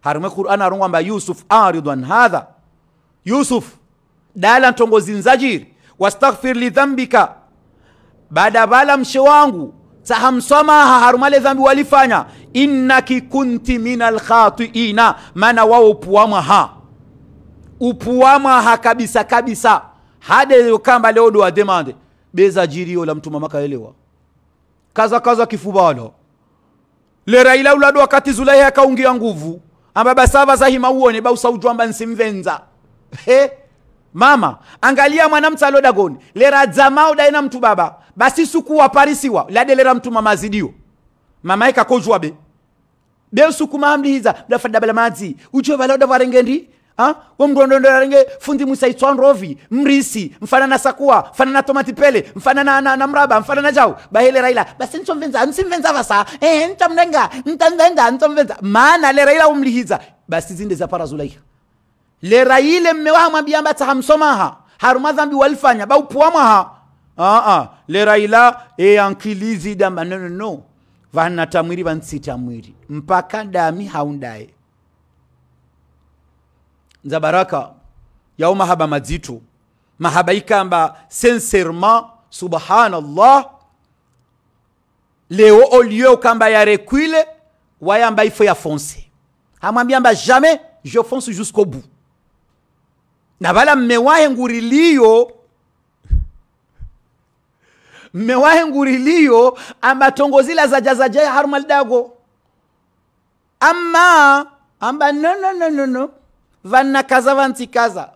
harume qur'an arongwa amba yusuf aridan ah, hadha yusuf dala ntongozi nzajiri wastaghfir lidhambika baada bala mshe wangu sahamsamaha harumale dhambi walifanya innaki kunti min alkhatiina maana wao upuamwaha upuamwaha kabisa kabisa hade kamba leo do ademande beza jirio la mtu mamaka elewa kaza kaza kifubalo le raila ulado wakati zulaiha akaungia nguvu amba basava zahima uone bausaujwamba nsimvenza he mama angalia mwanamtsa lodagoni lera dzamau daena mtu baba basi suku waparisiwa lera mtu mama mamazidio mama ikakozwa be be suku mamdihiza dafadabala madzi ucho valoda varengendi ha womndondondolarenge fundi musaitswa nrovi mrisi mfana na sakua mfana na tomati pele mfana na, na, na mraba mfana na jau bahelera ila basi ntsomvenza nsimvenza vasa eh ntamrenga ntamvenza ntsomvenza maana lera ila umlihiza basi zinde za parazulaiha lera yile mmewaha mwambiamba tahamsomaha haruma dhambi walifanya baupuwamaha aa lera ila eyankilizi damba nonono no, no. vanna tamwiri mwiri mpaka dami haundaye nza baraka yao mahaba madzitu mahaba ikamba sincèrement subhanallah leo au lieu ukamba yarekwile wayamba ifo yafonse mba jamais je fonce jusqu'au bout na bala mmewahe nguriliyo mmewahe nguriliyo ambatongozila zajazaja harumaldago ama amba nonononono no, no. vannakaza vantsikaza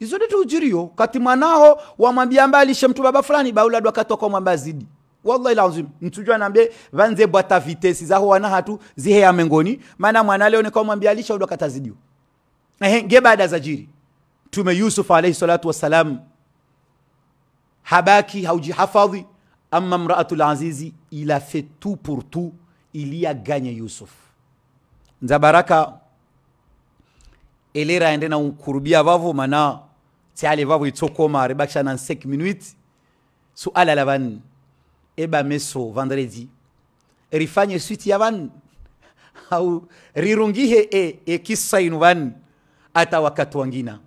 izo ndeto ujiriyo kati mwanaho wamwambia amba alishe mtu baba fulani bauladu akatoka mwamba zidi wallahi lazim mtujwa nambe vanze bwata vitesi zaho wana hatu zihe ya mengoni maana mwana leo nikamwambia alisha udo katazidiwa ehe ngebada jiri mtume yusuf alayhi salatu wassalam habaki haujihafadhi ama mraatu lazizi il a fait tout pour tout il y a gagné yusuf nza baraka elera ende na ukurubia vavo mana tiale vavo itsokoma rebakisha na 5 minutes suala la vanhu ebameso vendredi rifanye suite ya vanhu au rirungihe e, e kisa inu vanhu hata wakati wangina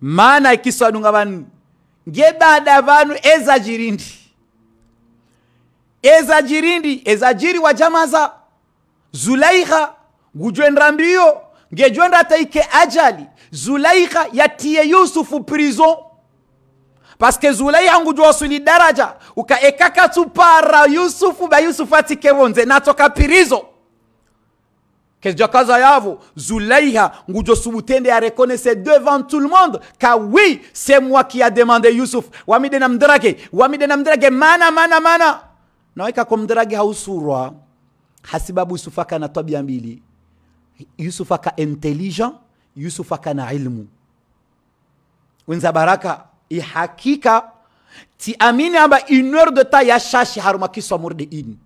maana ikisadunga vanhu ngebada vanhu ezajirindi ezajirindi ezajiri wajamaza zulaiha gujwenda mbio ngejwenda taike ajali zulaiha yatie yusufu prison paske zulaiha ngujwa wasuli daraja ukaekaka tupara yusufu ba yusufu atike natoka prison Que ou Yavo, ngujo subutende a reconnaissé devant tout le monde, car oui, c'est moi qui a demandé Yusuf. Wamide namdrage, wamide namdrage, mana, mana, mana. Naweka kumdrage hausurwa, hasibabu Youssouf na tabia mbili. Youssouf aka intelligent, Youssouf na ilmu. Wenza baraka, Hakika. ti amini amba une heure de temps ya shashi haruma murde in.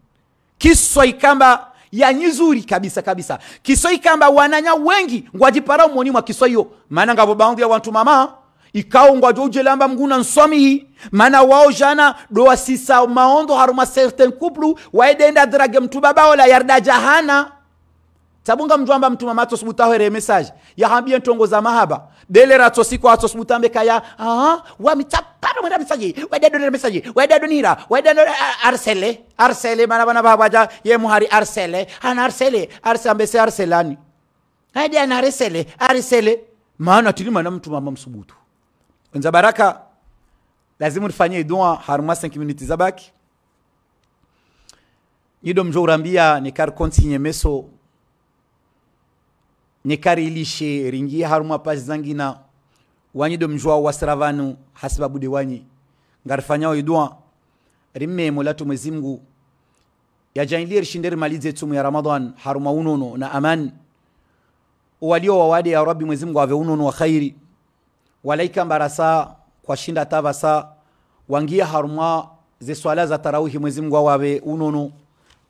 Kiswa ikamba, ya nyizuri kabisa kabisa kisoi kamba wananya wengi ngwajipara umoni mwa kiswayo maana ngavo baadhi ya wantu mama ikawo mguna mnguna hii mana wao jana dowasisa maondo haruma certain couple waedenda drage mtu babao la yarda jahana tabunga mndu amba mtuma matso sibutahwere message yahambie za mahaba delera tso siku atso sibutambe kaya aha wa mitapara mwenda message wedado nira message wedado nira wa wedado arsele arsele mana bana babaja ye muhari arsele ana arsele arsambe se arselani hadi ana arsele arsele maana tili mana mtu mama msubutu nza baraka lazima nifanyie dua harma 5 minutes zabaki yido mjo urambia ni nikar kontinye meso nekarilishe ringi haruma pas zangina wanyi domjwa wasira vanu hasibabude wanyi ngarifanyawo idua rimme latu mezimgu ya yajailie rishinderi malize tsumu ya ramadan haruma unono na aman walio wawade ya rabbi mezimgu ave unono wa khairi walaika mbarasa kwa shinda tava sa wangia haruma ze swala za tarawihi mezimgu mngu awawe unono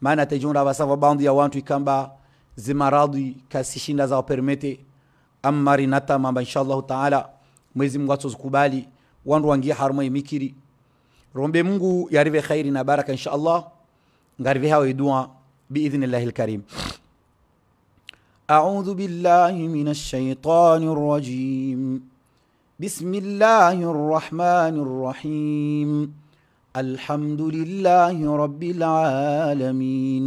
maana tejunda wa bandi ya wantu ikamba zimaradhi kasi shinda za permete amari nata mamba inshallah taala mwezi mungu atozikubali wandu wangie harma emikiri rombe mungu yarive khairi na baraka inshallah ngarive hawe dua biidhnillahi lkarim أعوذ بالله من الشيطان الرجيم بسم الله الرحمن الرحيم الحمد لله رب العالمين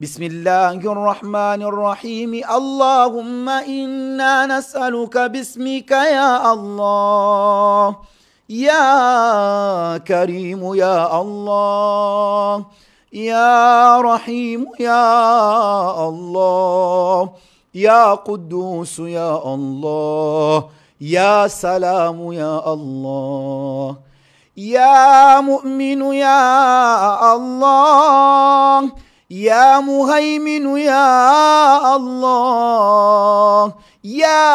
بسم الله الرحمن الرحيم اللهم إنا نسألك باسمك يا الله يا كريم يا الله يا رحيم يا الله يا قدوس يا الله يا سلام يا الله يا مؤمن يا الله يا مهيمن يا الله يا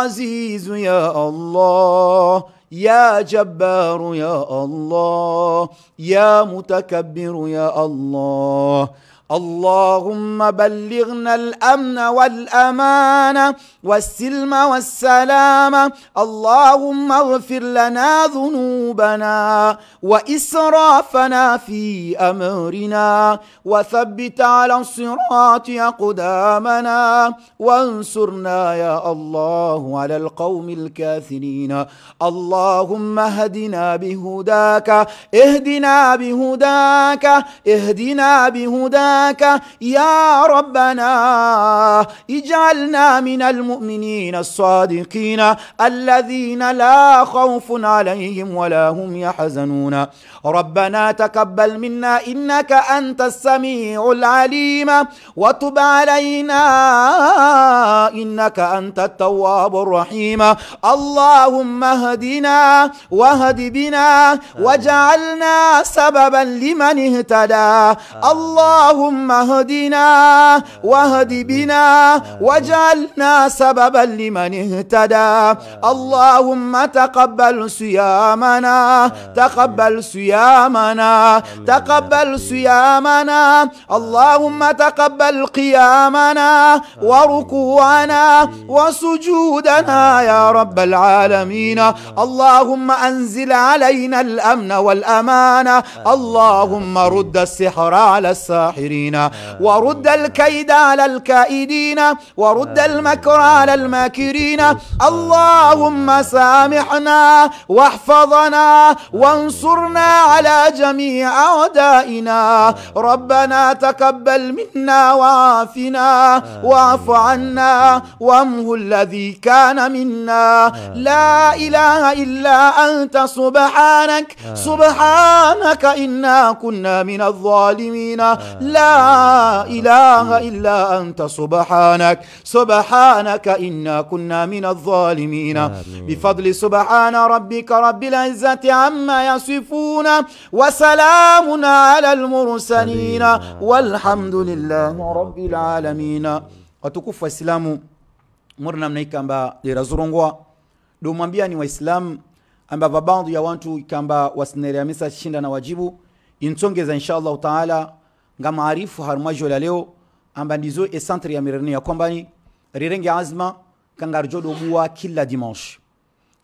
عزيز يا الله يا جبار يا الله يا متكبر يا الله اللهم بلغنا الامن والامان والسلم والسلام اللهم اغفر لنا ذنوبنا واسرافنا في امرنا وثبت على الصراط اقدامنا وانصرنا يا الله على القوم الكافرين اللهم اهدنا بهداك اهدنا بهداك اهدنا بهداك معك يا ربنا اجعلنا من المؤمنين الصادقين الذين لا خوف عليهم ولا هم يحزنون ربنا تقبل منا إنك أنت السميع العليم وتب علينا إنك أنت التواب الرحيم اللهم اهدنا واهد بنا وجعلنا سببا لمن اهتدى اللهم اللهم اهدنا واهد بنا واجعلنا سببا لمن اهتدى اللهم تقبل صيامنا تقبل صيامنا تقبل صيامنا اللهم تقبل قيامنا وركوعنا وسجودنا يا رب العالمين اللهم انزل علينا الامن والامان اللهم رد السحر على الساحرين الكافرين آه. ورد الكيد على الكائدين ورد آه. المكر على الماكرين آه. اللهم سامحنا واحفظنا وانصرنا على جميع أعدائنا ربنا تقبل منا وعافنا واعف عنا وامه الذي كان منا لا إله إلا أنت سبحانك سبحانك إنا كنا من الظالمين لا لا إله إلا أنت سبحانك سبحانك إنا كنا من الظالمين آمين. بفضل سبحان ربك رب العزة عما يصفون وسلام على المرسلين والحمد لله رب العالمين watukufu waislamu mori namna ikamba lirazurongwa domwambia ni waislamu ambava bandu ya wantu ikamba wasinereamisa shinda na wajibu intsongeza inshallahu taala ngamaarifu harmajo la leo ambandizo e centre ya mirereno ya kombani rirengi azma kangarjo ɗo ɓuwa killa dimanche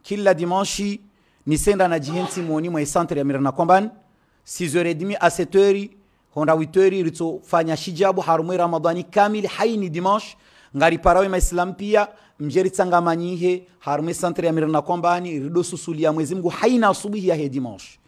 kila dimanche ni senda na jihensi moni mwa e centre ya mirereno ya kombani 6 heures et demi 7 heures honda 8 heures ritso fanya shijabu harumwe ramadhani kamili haini dimanche ngari parawe maislam pia mjeri tanga manyihe harumwe centre ya ya kombani rido susuli ya mwezi mngu haina asubuhi ya he dimanche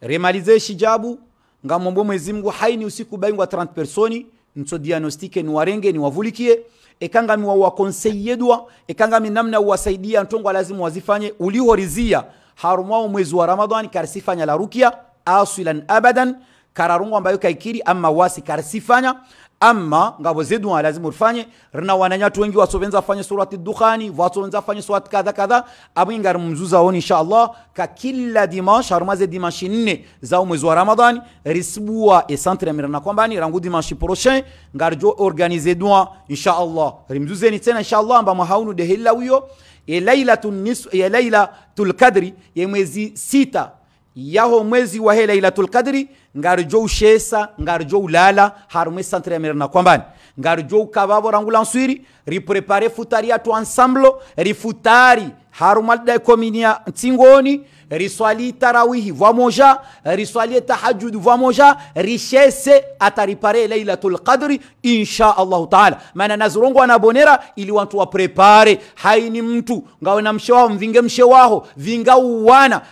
remalize shijabu ngamombo mwezi mungu haini usiku baingwa 30 personi nso diagnostike niwarenge niwavulikie ekangami wakonseyedwa ekangami namna uwasaidia ntongwa lazima wazifanye ulihorizia harumwao mwezi wa ramadhani karisifanya la rukia aswilan abadan kararungu ambayo kaikiri ama wasi karisifanya ama ngabo zedu lazima urifanye rina wananya watu wengi wasovenza afanye surati dukhani wasovenza afanye surati kadha kadha abwinga rimzuza woni insha Allah ka kila dimanche harumaze dimanche nne za mwezi wa Ramadhani risbua e centre mirana kwambani rangu dimanche prochain ngarjo organize dua insha Allah rimzuze ni tena insha Allah amba mahaunu dehilla wiyo ya e lailatul nisf ya e lailatul qadri ya e mwezi sita yaho mwezi wa lailatul qadri ngarjo ushesa ngarjo ulala harumwe santre ya mirena kwambani ngarjo ukavavo rangula nswiri riprepare futari yatu ansamblo rifutari harumalda komini ya ntsingoni riswali tarawihi voie moja riswalie tahajud voie moja richesse ataripare lailatul qadri insha allahu taala maana nazirongo anabonera ili wantu waprepare haini mtu ngawe na mshe wao mvinge mshe waho vingauwana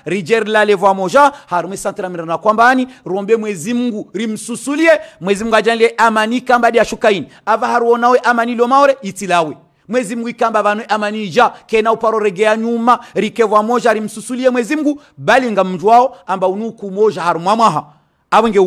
lale voie moja harume santramirana kwambani rombe mwezi mngu rimsusulie mwezi mngu ajalie amani kambadi ashukaini ava haruonawe amani lomaore itilawe mwezi mngu ikamba vanu amanija kena uparo regea nyuma rikevwa moja rimsusulie mwezi mngu bali nga mjuwao amba unuku moja harumamaha awe ni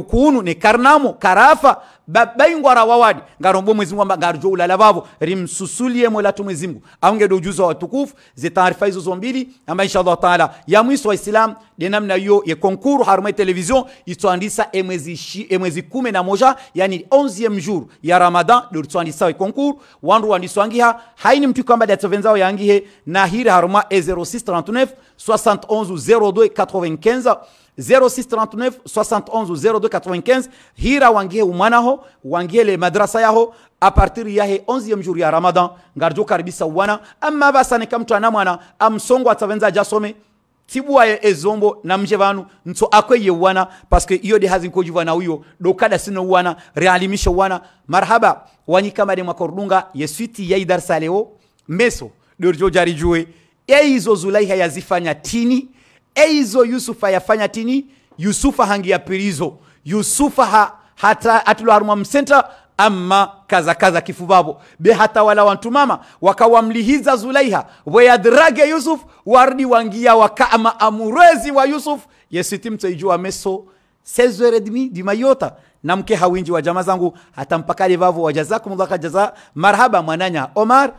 nekarnamo karafa babaingwara wawadi ngarombo mwezi amba ngarjo ulala vavo rimsusulie mola tu mwezi Mungu aunge do ujuzi wa watukufu zi taarifa hizo zombili mbili amba inshallah taala ya mwiso wa Islam de namna hiyo ye konkuru harma television itwandisa emwezi shi emwezi kumi na moja yani 11e jour ya Ramadan do twandisa konkuru e wandu wandiswangiha haini mtu kwamba data venzao yangihe na hiri harma e 0639 71 02 95 0639 71 0295 hira wangihe umwanaho wangie le madrasa yaho a partir yahe 11e jour ya ramadan ngarjo karibisa uwana wana amma basane kamtwana mwana amsongo atsavenza jasome tibuwaye ezombo na mje vanu nso akwe ye wana paske iyo de hazi koji na uyo dokada sino uwana realimisha uwana marhaba wanyika wanyikamade mwakordunga yesuiti yai darsa leo meso dorjo jari jue yaizo zulaiha yazifanya tini eizo yusufa yafanya tini yusufa hangiyapirizo yusufa ha, hata hatulwarumwa msenta amma kaza kaza kifubabo wala wantu mama wakawamlihiza zulaiha weyadrage yusuf wardi wangia wakaama amurezi wa yusuf yesitimtsaijua meso 16h30 mayota na mke hawinji wa jamaa zangu hata hatampakali vavo ka jaza marhaba mwananya omar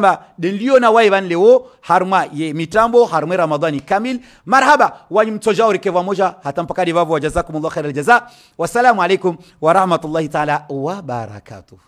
na denliona van lewo harma ye mitambo harma ramadhani kamil marhaba wanyimtojaorikewa moja hata hatampakali vavo wajazakumullah khaira aljaza wasalamu alaikum rahmatullahi taala barakatuh